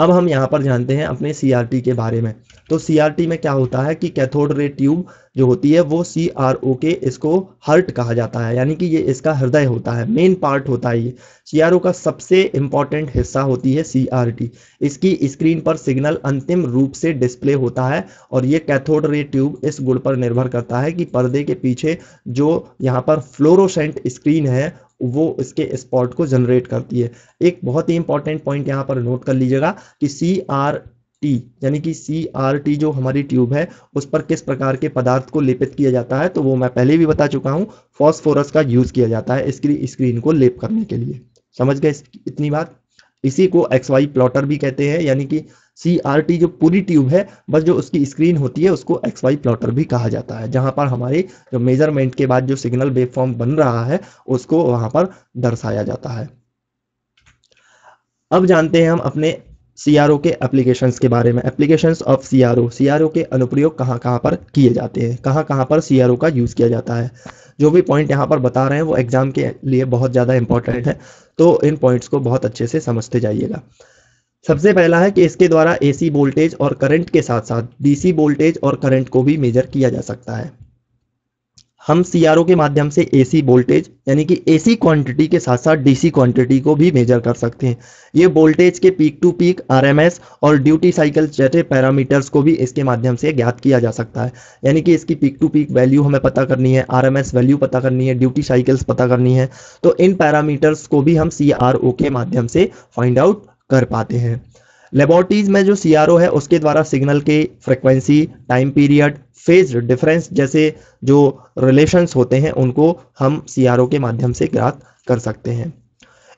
अब हम यहाँ पर जानते हैं अपने सी के बारे में तो सी में क्या होता है कि कैथोड रे ट्यूब जो होती है वो सी आर ओ के इसको हर्ट कहा जाता है यानी कि ये इसका हृदय होता है मेन पार्ट होता है ये सी आर ओ का सबसे इम्पॉर्टेंट हिस्सा होती है सी आर टी इसकी स्क्रीन पर सिग्नल अंतिम रूप से डिस्प्ले होता है और ये कैथोड रे ट्यूब इस गुण पर निर्भर करता है कि पर्दे के पीछे जो यहाँ पर फ्लोरोसेंट स्क्रीन है वो इसके स्पॉट को जनरेट करती है एक बहुत ही इंपॉर्टेंट पॉइंट यहाँ पर नोट कर लीजिएगा कि सी आर टी यानी कि सी आर टी जो हमारी ट्यूब है उस पर किस प्रकार के पदार्थ को लेपित किया जाता है तो वो मैं पहले भी बता चुका हूँ फॉस्फोरस का यूज़ किया जाता है इसकी स्क्रीन को लेप करने के लिए समझ गए इतनी बात इसी को एक्स वाई प्लॉटर भी कहते हैं यानी कि सी आर टी जो पूरी ट्यूब है बस जो उसकी स्क्रीन होती है उसको एक्स वाई प्लॉटर भी कहा जाता है जहां पर हमारे जो मेजरमेंट के बाद जो सिग्नल वेव फॉर्म बन रहा है उसको वहां पर दर्शाया जाता है अब जानते हैं हम अपने सीआरओ के एप्लीकेशन के बारे में application of CRO CRO C R O के अनुप्रयोग कहाँ कहाँ पर किए जाते हैं कहाँ कहाँ पर सीआरओ का यूज़ किया जाता है जो भी पॉइंट यहाँ पर बता रहे हैं वो एग्ज़ाम के लिए बहुत ज़्यादा इंपॉर्टेंट है तो इन पॉइंट्स को बहुत अच्छे से समझते जाइएगा सबसे पहला है कि इसके द्वारा एसी वोल्टेज और करंट के साथ साथ डीसी वोल्टेज और करंट को भी मेजर किया जा सकता है हम सीआरओ के माध्यम से एसी वोल्टेज यानी कि एसी क्वांटिटी के साथ साथ डीसी क्वांटिटी को भी मेजर कर सकते हैं ये वोल्टेज के पीक टू पीक आरएमएस और ड्यूटी साइकिल जैसे पैरामीटर्स को भी इसके माध्यम से ज्ञात किया जा सकता है यानी कि इसकी पीक टू पीक वैल्यू हमें पता करनी है आर वैल्यू पता करनी है ड्यूटी साइकिल्स पता करनी है तो इन पैरामीटर्स को भी हम सी के माध्यम से फाइंड आउट कर पाते हैं लेबोरेटरीज में जो सी है उसके द्वारा सिग्नल के frequency time period phase difference जैसे जो रिलेशंस होते हैं उनको हम सी के माध्यम से ज्ञात कर सकते हैं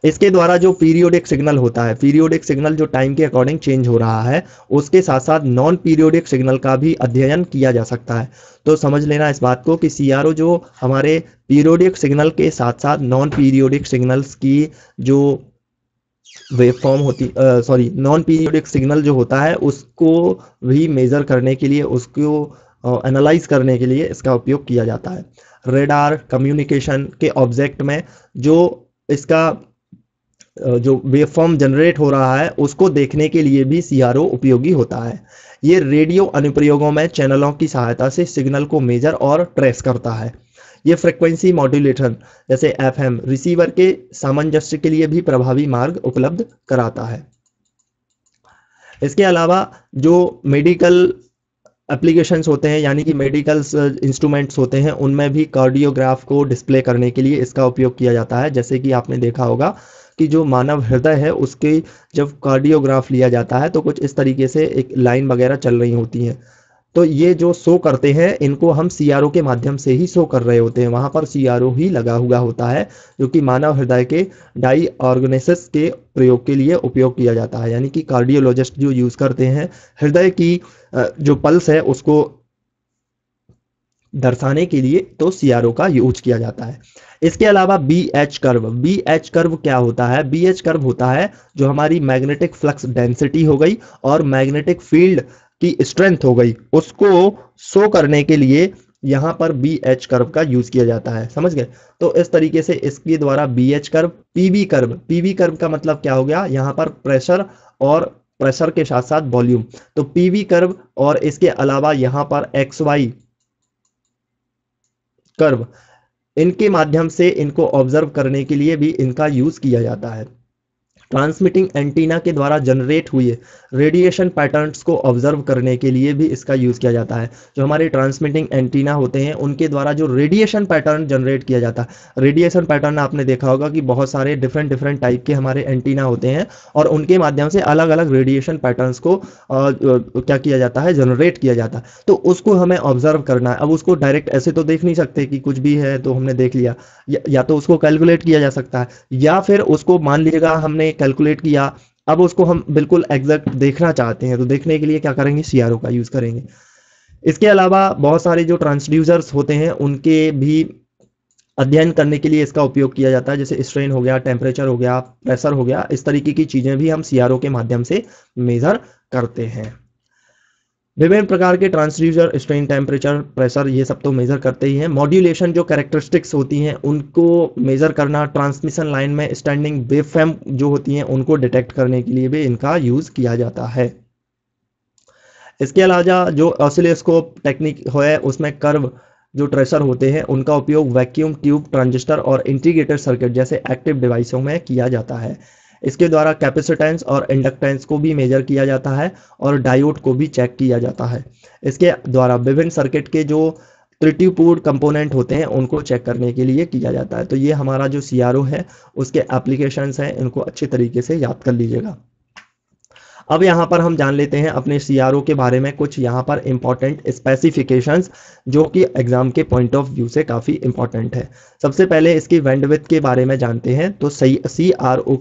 इसके द्वारा जो पीरियोडिक सिग्नल होता है पीरियोडिक सिग्नल जो टाइम के अकॉर्डिंग चेंज हो रहा है उसके साथ साथ नॉन पीरियोडिक सिग्नल का भी अध्ययन किया जा सकता है तो समझ लेना इस बात को कि सी जो हमारे पीरियोडिक सिग्नल के साथ साथ नॉन पीरियोडिक सिग्नल्स की जो वेव फॉर्म होती सॉरी नॉन पीरियोडिक सिग्नल जो होता है उसको भी मेजर करने के लिए उसको एनालाइज uh, करने के लिए इसका उपयोग किया जाता है रेडार कम्युनिकेशन के ऑब्जेक्ट में जो इसका जो वेवफॉर्म जनरेट हो रहा है उसको देखने के लिए भी सीआरओ उपयोगी होता है ये रेडियो अनुप्रयोगों में चैनलों की सहायता से सिग्नल को मेजर और ट्रेस करता है ये फ्रिक्वेंसी मॉड्यूलेटर जैसे एफ रिसीवर के सामंजस्य के लिए भी प्रभावी मार्ग उपलब्ध कराता है इसके अलावा जो मेडिकल एप्लीकेशंस होते हैं यानी कि मेडिकल इंस्ट्रूमेंट्स होते हैं उनमें भी कार्डियोग्राफ को डिस्प्ले करने के लिए इसका उपयोग किया जाता है जैसे कि आपने देखा होगा कि जो मानव हृदय है उसके जब कार्डियोग्राफ लिया जाता है तो कुछ इस तरीके से एक लाइन वगैरह चल रही होती है तो ये जो शो करते हैं इनको हम सी के माध्यम से ही शो कर रहे होते हैं वहां पर सी ही लगा हुआ होता है जो कि मानव हृदय के डाई ऑर्गेनेसिस के प्रयोग के लिए उपयोग किया जाता है यानी कि कार्डियोलॉजिस्ट जो यूज़ करते हैं हृदय की जो पल्स है उसको दर्शाने के लिए तो सी का यूज किया जाता है इसके अलावा B H curve B H curve क्या होता है बी एच कर्व होता है जो हमारी मैग्नेटिक फ्लक्स डेंसिटी हो गई और मैग्नेटिक फील्ड की स्ट्रेंथ हो गई उसको शो करने के लिए यहाँ पर बी एच कर्व का यूज किया जाता है समझ गए तो इस तरीके से इसके द्वारा B H curve PV curve PV curve का मतलब क्या हो गया यहाँ पर प्रेशर और प्रेशर के साथ साथ वॉल्यूम तो पीवी कर्व और इसके अलावा यहाँ पर एक्स वाई कर्व इनके माध्यम से इनको ऑब्जर्व करने के लिए भी इनका यूज किया जाता है ट्रांसमिटिंग एंटीना के द्वारा जनरेट हुए रेडिएशन पैटर्न्स को ऑब्जर्व करने के लिए भी इसका यूज़ किया जाता है जो हमारे ट्रांसमिटिंग एंटीना होते हैं उनके द्वारा जो रेडिएशन पैटर्न जनरेट किया जाता है रेडिएशन पैटर्न आपने देखा होगा कि बहुत सारे डिफरेंट डिफरेंट टाइप के हमारे एंटीना होते हैं और उनके माध्यम से अलग अलग रेडिएशन पैटर्न को आ, क्या किया जाता है जनरेट किया जाता है तो उसको हमें ऑब्जर्व करना है अब उसको डायरेक्ट ऐसे तो देख नहीं सकते कि कुछ भी है तो हमने देख लिया या, या तो उसको कैलकुलेट किया जा सकता है या फिर उसको मान लीजिएगा हमने कैलकुलेट किया अब उसको हम बिल्कुल एग्जैक्ट देखना चाहते हैं तो देखने के लिए क्या करेंगे सी का यूज़ करेंगे इसके अलावा बहुत सारे जो ट्रांसड्यूसर्स होते हैं उनके भी अध्ययन करने के लिए इसका उपयोग किया जाता है जैसे स्ट्रेन हो गया टेम्परेचर हो गया प्रेशर हो गया इस तरीके की चीज़ें भी हम सीआरओ के माध्यम से मेज़र करते हैं विभिन्न प्रकार के ट्रांसड्यूजर स्ट्रेन टेम्परेचर प्रेशर ये सब तो मेज़र करते ही हैं मॉड्यूलेशन जो कैरेक्टरिस्टिक्स होती हैं उनको मेज़र करना ट्रांसमिशन लाइन में स्टैंडिंग वेवफेम जो होती हैं उनको डिटेक्ट करने के लिए भी इनका यूज़ किया जाता है इसके अलावा जो ऑसिलोस्कोप टेक्निक है उसमें कर्व जो ट्रेसर होते हैं उनका उपयोग वैक्यूम ट्यूब ट्रांजिस्टर और इंटीग्रेटेड सर्किट जैसे एक्टिव डिवाइसों में किया जाता है इसके द्वारा कैपेसिटेंस और इंडक्टेंस को भी मेजर किया जाता है और डायोड को भी चेक किया जाता है इसके द्वारा विभिन्न सर्किट के जो त्रुटिपूर्ण कंपोनेंट होते हैं उनको चेक करने के लिए किया जाता है तो ये हमारा जो सी है उसके एप्लीकेशन है इनको अच्छे तरीके से याद कर लीजिएगा अब यहाँ पर हम जान लेते हैं अपने सी के बारे में कुछ यहाँ पर इंपॉर्टेंट स्पेसिफिकेशंस जो कि एग्जाम के पॉइंट ऑफ व्यू से काफ़ी इंपॉर्टेंट है सबसे पहले इसकी वेंडविथ के बारे में जानते हैं तो सही सी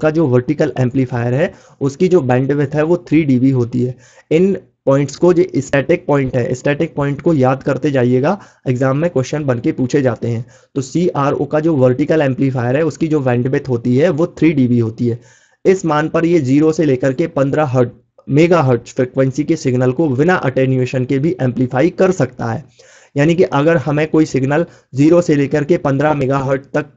का जो वर्टिकल एम्पलीफायर है उसकी जो बैंडविथ है वो थ्री डी होती है इन पॉइंट्स को जो स्टैटिक पॉइंट है स्टैटिक पॉइंट को याद करते जाइएगा एग्जाम में क्वेश्चन बन के पूछे जाते हैं तो सी का जो वर्टिकल एम्पलीफायर है उसकी जो वेंडविथ होती है वो थ्री होती है इस मान पर ये जीरो से लेकर के पंद्रह हर्ट मेगा हर्ट्ज फ्रिक्वेंसी के सिग्नल को बिना अटेन्यूएशन के भी एम्पलीफाई कर सकता है यानी कि अगर हमें कोई सिग्नल जीरो से लेकर के पंद्रह मेगा हर्ट तक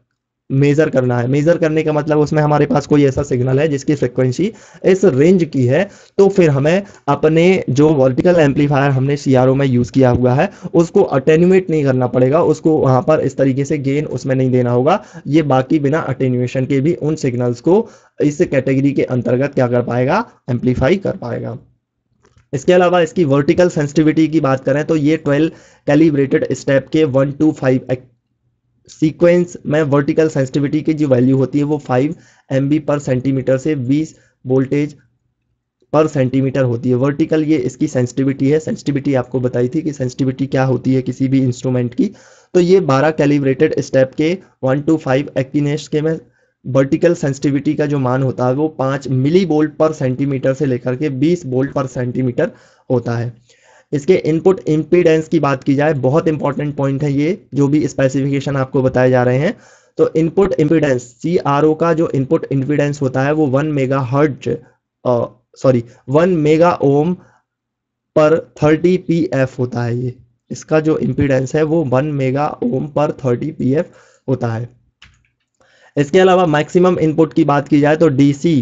मेज़र करना है मेज़र करने का मतलब उसमें हमारे पास कोई ऐसा सिग्नल है जिसकी फ्रिक्वेंसी इस रेंज की है तो फिर हमें अपने जो वर्टिकल एम्पलीफायर हमने सीआरओ में यूज़ किया हुआ है उसको अटेन्यूएट नहीं करना पड़ेगा उसको वहां पर इस तरीके से गेन उसमें नहीं देना होगा ये बाकी बिना अटेन्यूएशन के भी उन सिग्नल्स को इस कैटेगरी के अंतर्गत क्या कर पाएगा एम्पलीफाई कर पाएगा इसके अलावा इसकी वर्टिकल सेंसिटिविटी की बात करें तो ये 12 कैलिब्रेटेड स्टेप के 125 टू फाइव सीक्वेंस में वर्टिकल सेंसिटिविटी की जो वैल्यू होती है वो फाइव एम पर सेंटीमीटर से बीस वोल्टेज पर सेंटीमीटर होती है वर्टिकल ये इसकी सेंसिटिविटी है सेंसिटिविटी आपको बताई थी कि सेंसिटिविटी क्या होती है किसी भी इंस्ट्रूमेंट की तो ये 12 कैलिब्रेटेड स्टेप के 1 टू 5 एक्टिनेश के में वर्टिकल सेंसिटिविटी का जो मान होता है वो 5 मिली वोल्ट पर सेंटीमीटर से लेकर के 20 वोल्ट पर सेंटीमीटर होता है इसके इनपुट इम्पीडेंस की बात की जाए बहुत इंपॉर्टेंट पॉइंट है ये जो भी स्पेसिफिकेशन आपको बताए जा रहे हैं तो इनपुट इम्पीडेंस सी का जो इनपुट इम्पीडेंस होता है वो one megahertz sorry one megohm पर थर्टी पी एफ होता है ये इसका जो इम्पीडेंस है वो वन मेगा ओम पर थर्टी पी एफ होता है इसके अलावा मैक्सिमम इनपुट की बात की जाए तो डीसी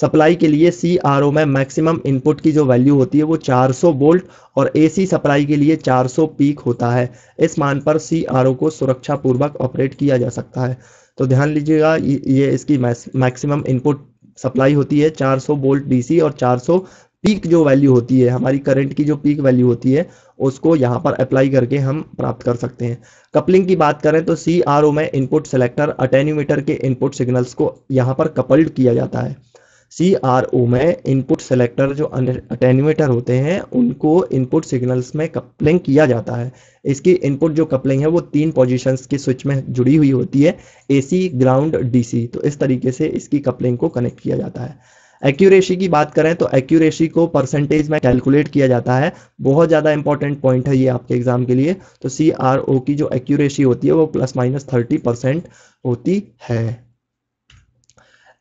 सप्लाई के लिए सी आर ओ में मैक्सिमम इनपुट की जो वैल्यू होती है वो 400 वोल्ट और एसी सप्लाई के लिए 400 पीक होता है इस मान पर सी आर ओ को सुरक्षा पूर्वक ऑपरेट किया जा सकता है तो ध्यान लीजिएगा ये इसकी मैक्सिमम इनपुट सप्लाई होती है 400 वोल्ट डीसी और 400 पीक जो वैल्यू होती है हमारी करंट की जो पीक वैल्यू होती है उसको यहाँ पर अप्लाई करके हम प्राप्त कर सकते हैं कपलिंग की बात करें तो सी आर ओ में इनपुट सेलेक्टर अटेन्यूमीटर के इनपुट सिग्नल्स को यहाँ पर कपल्ड किया जाता है सी आर ओ में इनपुट सेलेक्टर जो अटेन्यूएटर होते हैं उनको इनपुट सिग्नल्स में कपलिंग किया जाता है इसकी इनपुट जो कपलिंग है वो तीन पोजीशंस की स्विच में जुड़ी हुई होती है एसी ग्राउंड डीसी तो इस तरीके से इसकी कपलिंग को कनेक्ट किया जाता है एक्यूरेसी की बात करें तो एक्यूरेसी को परसेंटेज में कैलकुलेट किया जाता है बहुत ज़्यादा इंपॉर्टेंट पॉइंट है ये आपके एग्जाम के लिए तो सी आर ओ की जो एक्यूरेसी होती है वो प्लस माइनस थर्टी परसेंट होती है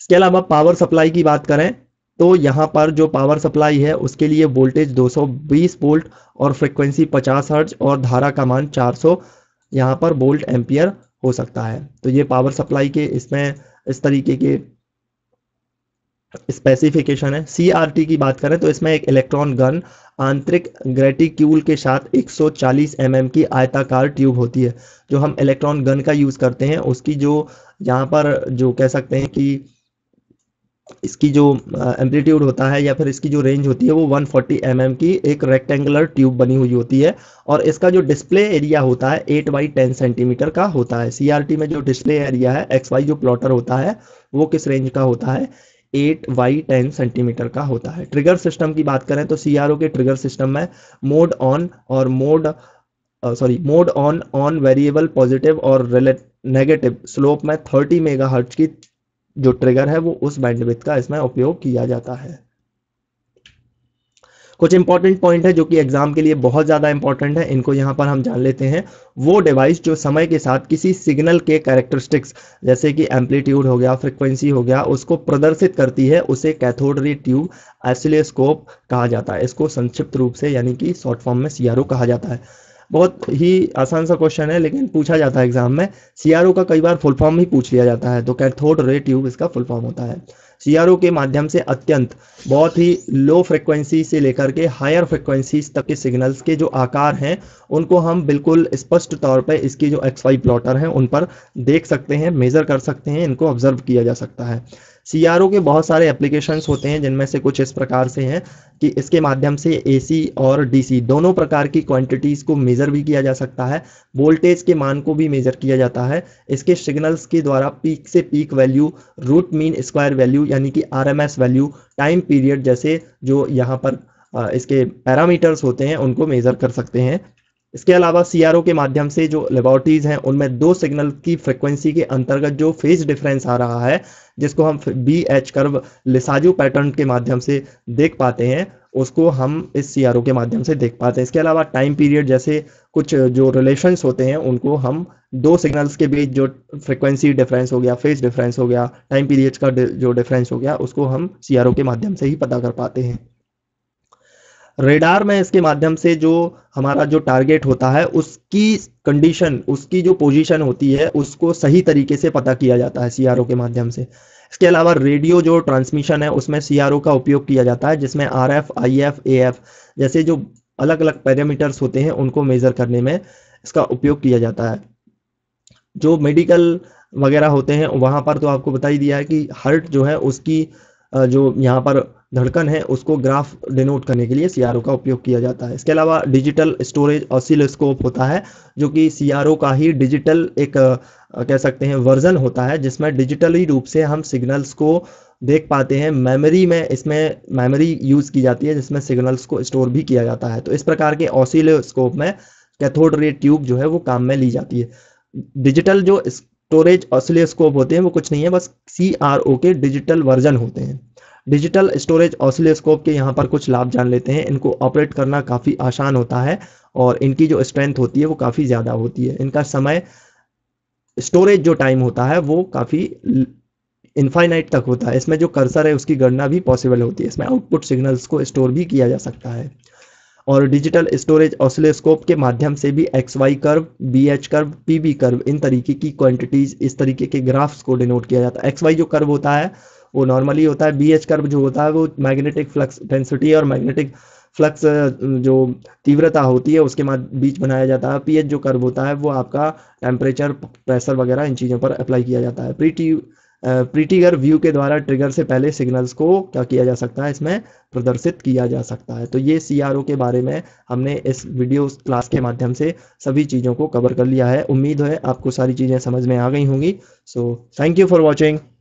इसके अलावा पावर सप्लाई की बात करें तो यहाँ पर जो पावर सप्लाई है उसके लिए वोल्टेज 220 वोल्ट और फ्रिक्वेंसी 50 हर्ज और धारा का मान 400 सौ यहाँ पर वोल्ट एम्पियर हो सकता है तो ये पावर सप्लाई के इसमें इस तरीके के स्पेसिफिकेशन है सी की बात करें तो इसमें एक इलेक्ट्रॉन गन आंतरिक ग्रेटिक्यूल के साथ 140 mm की आयताकार ट्यूब होती है जो हम इलेक्ट्रॉन गन का यूज़ करते हैं उसकी जो यहाँ पर जो कह सकते हैं कि इसकी जो एम्पलीट्यूड होता है या फिर इसकी जो रेंज होती है वो 140 फोर्टी mm की एक रेक्टेंगुलर ट्यूब बनी हुई होती है और इसका जो डिस्प्ले एरिया होता है 8 बाई टेन सेंटीमीटर का होता है सीआरटी में जो डिस्प्ले एरिया है एक्स वाई जो प्लॉटर होता है वो किस रेंज का होता है एट वाई टेन सेंटीमीटर का होता है ट्रिगर सिस्टम की बात करें तो सी के ट्रिगर सिस्टम में मोड ऑन और mode sorry mode on on variable positive और नेगेटिव स्लोप में 30 मेगाहर्ट्ज की जो ट्रिगर है वो उस बैंडविथ का इसमें उपयोग किया जाता है कुछ इंपॉर्टेंट पॉइंट है जो कि एग्जाम के लिए बहुत ज़्यादा इंपॉर्टेंट है इनको यहां पर हम जान लेते हैं वो डिवाइस जो समय के साथ किसी सिग्नल के कैरेक्टरिस्टिक्स जैसे कि एम्पलीट्यूड हो गया फ्रिक्वेंसी हो गया उसको प्रदर्शित करती है उसे कैथोडरी ट्यूब एसिलेस्कोप कहा जाता है इसको संक्षिप्त रूप से यानी कि शॉर्ट फॉर्म में सीआरओ कहा जाता है बहुत ही आसान सा क्वेश्चन है लेकिन पूछा जाता है एग्जाम में सीआरओ का कई बार फुल फॉर्म ही पूछ लिया जाता है तो कैथोड रे ट्यूब इसका फुल फॉर्म होता है सीआरओ के माध्यम से अत्यंत बहुत ही लो फ्रिक्वेंसी से लेकर के हायर फ्रिक्वेंसीज तक के सिग्नल्स के जो आकार हैं उनको हम बिल्कुल स्पष्ट तौर पर इसकी जो एक्स वाई प्लॉटर हैं उन पर देख सकते हैं मेजर कर सकते हैं इनको ऑब्जर्व किया जा सकता है सी के बहुत सारे एप्लीकेशंस होते हैं जिनमें से कुछ इस प्रकार से हैं कि इसके माध्यम से ए और डी दोनों प्रकार की क्वांटिटीज़ को मेज़र भी किया जा सकता है वोल्टेज के मान को भी मेज़र किया जाता है इसके सिग्नल्स के द्वारा पीक से peak value root mean square value यानी कि आर वैल्यू टाइम पीरियड जैसे जो यहाँ पर इसके पैरामीटर्स होते हैं उनको मेज़र कर सकते हैं इसके अलावा सीआरओ के माध्यम से जो लेबोरेटरीज हैं उनमें दो सिग्नल की फ्रिक्वेंसी के अंतर्गत जो फेज डिफरेंस आ रहा है जिसको हम B H curve Lissajous pattern के माध्यम से देख पाते हैं उसको हम इस सी के माध्यम से देख पाते हैं इसके अलावा टाइम पीरियड जैसे कुछ जो रिलेशंस होते हैं उनको हम दो सिग्नल्स के बीच जो फ्रिक्वेंसी डिफरेंस हो गया फेज डिफरेंस हो गया टाइम पीरियड का जो डिफरेंस हो गया उसको हम सी के माध्यम से ही पता कर पाते हैं रेडार में इसके माध्यम से जो हमारा जो टारगेट होता है उसकी कंडीशन उसकी जो पोजीशन होती है उसको सही तरीके से पता किया जाता है सीआरओ के माध्यम से इसके अलावा रेडियो जो ट्रांसमिशन है उसमें सीआरओ का उपयोग किया जाता है जिसमें R F I F A F जैसे जो अलग अलग पैरामीटर्स होते हैं उनको मेजर करने में इसका उपयोग किया जाता है जो मेडिकल वगैरह होते हैं वहां पर तो आपको बता ही दिया है कि हर्ट जो है उसकी जो यहाँ पर धड़कन है उसको ग्राफ डिनोट करने के लिए सी का उपयोग किया जाता है इसके अलावा डिजिटल स्टोरेज ऑसिलोस्कोप होता है जो कि सी का ही डिजिटल एक कह सकते हैं वर्जन होता है जिसमें डिजिटली रूप से हम सिग्नल्स को देख पाते हैं मेमोरी में इसमें मेमोरी यूज़ की जाती है जिसमें सिग्नल्स को स्टोर भी किया जाता है तो इस प्रकार के ऑसिलोस्कोप में कैथोड रे ट्यूब जो है वो काम में ली जाती है डिजिटल जो स्टोरेज ऑसिलोस्कोप होते हैं वो कुछ नहीं है बस सी के डिजिटल वर्जन होते हैं डिजिटल स्टोरेज ऑसिलोस्कोप के यहाँ पर कुछ लाभ जान लेते हैं इनको ऑपरेट करना काफ़ी आसान होता है और इनकी जो स्ट्रेंथ होती है वो काफ़ी ज़्यादा होती है इनका समय स्टोरेज जो टाइम होता है वो काफ़ी इन्फाइनाइट तक होता है इसमें जो कर्सर है उसकी गणना भी पॉसिबल होती है इसमें आउटपुट सिग्नल्स को स्टोर भी किया जा सकता है और डिजिटल स्टोरेज ऑसिलोस्कोप के माध्यम से भी X Y curve B H curve P B curve इन तरीके की क्वांटिटीज इस तरीके के ग्राफ्स को डिनोट किया जाता है एक्स वाई जो कर्व होता है वो नॉर्मली होता है बी एच कर्व जो होता है वो मैग्नेटिक फ्लक्स डेंसिटी और मैग्नेटिक फ्लक्स जो तीव्रता होती है उसके बीच बनाया जाता है पीएच जो कर्व होता है वो आपका टेम्परेचर प्रेशर वगैरह इन चीज़ों पर अप्लाई किया जाता है प्री प्रीटीगर व्यू के द्वारा ट्रिगर से पहले सिग्नल्स को क्या किया जा सकता है इसमें प्रदर्शित किया जा सकता है तो ये सी के बारे में हमने इस वीडियो क्लास के माध्यम से सभी चीज़ों को कवर कर लिया है उम्मीद है आपको सारी चीज़ें समझ में आ गई होंगी so thank you for watching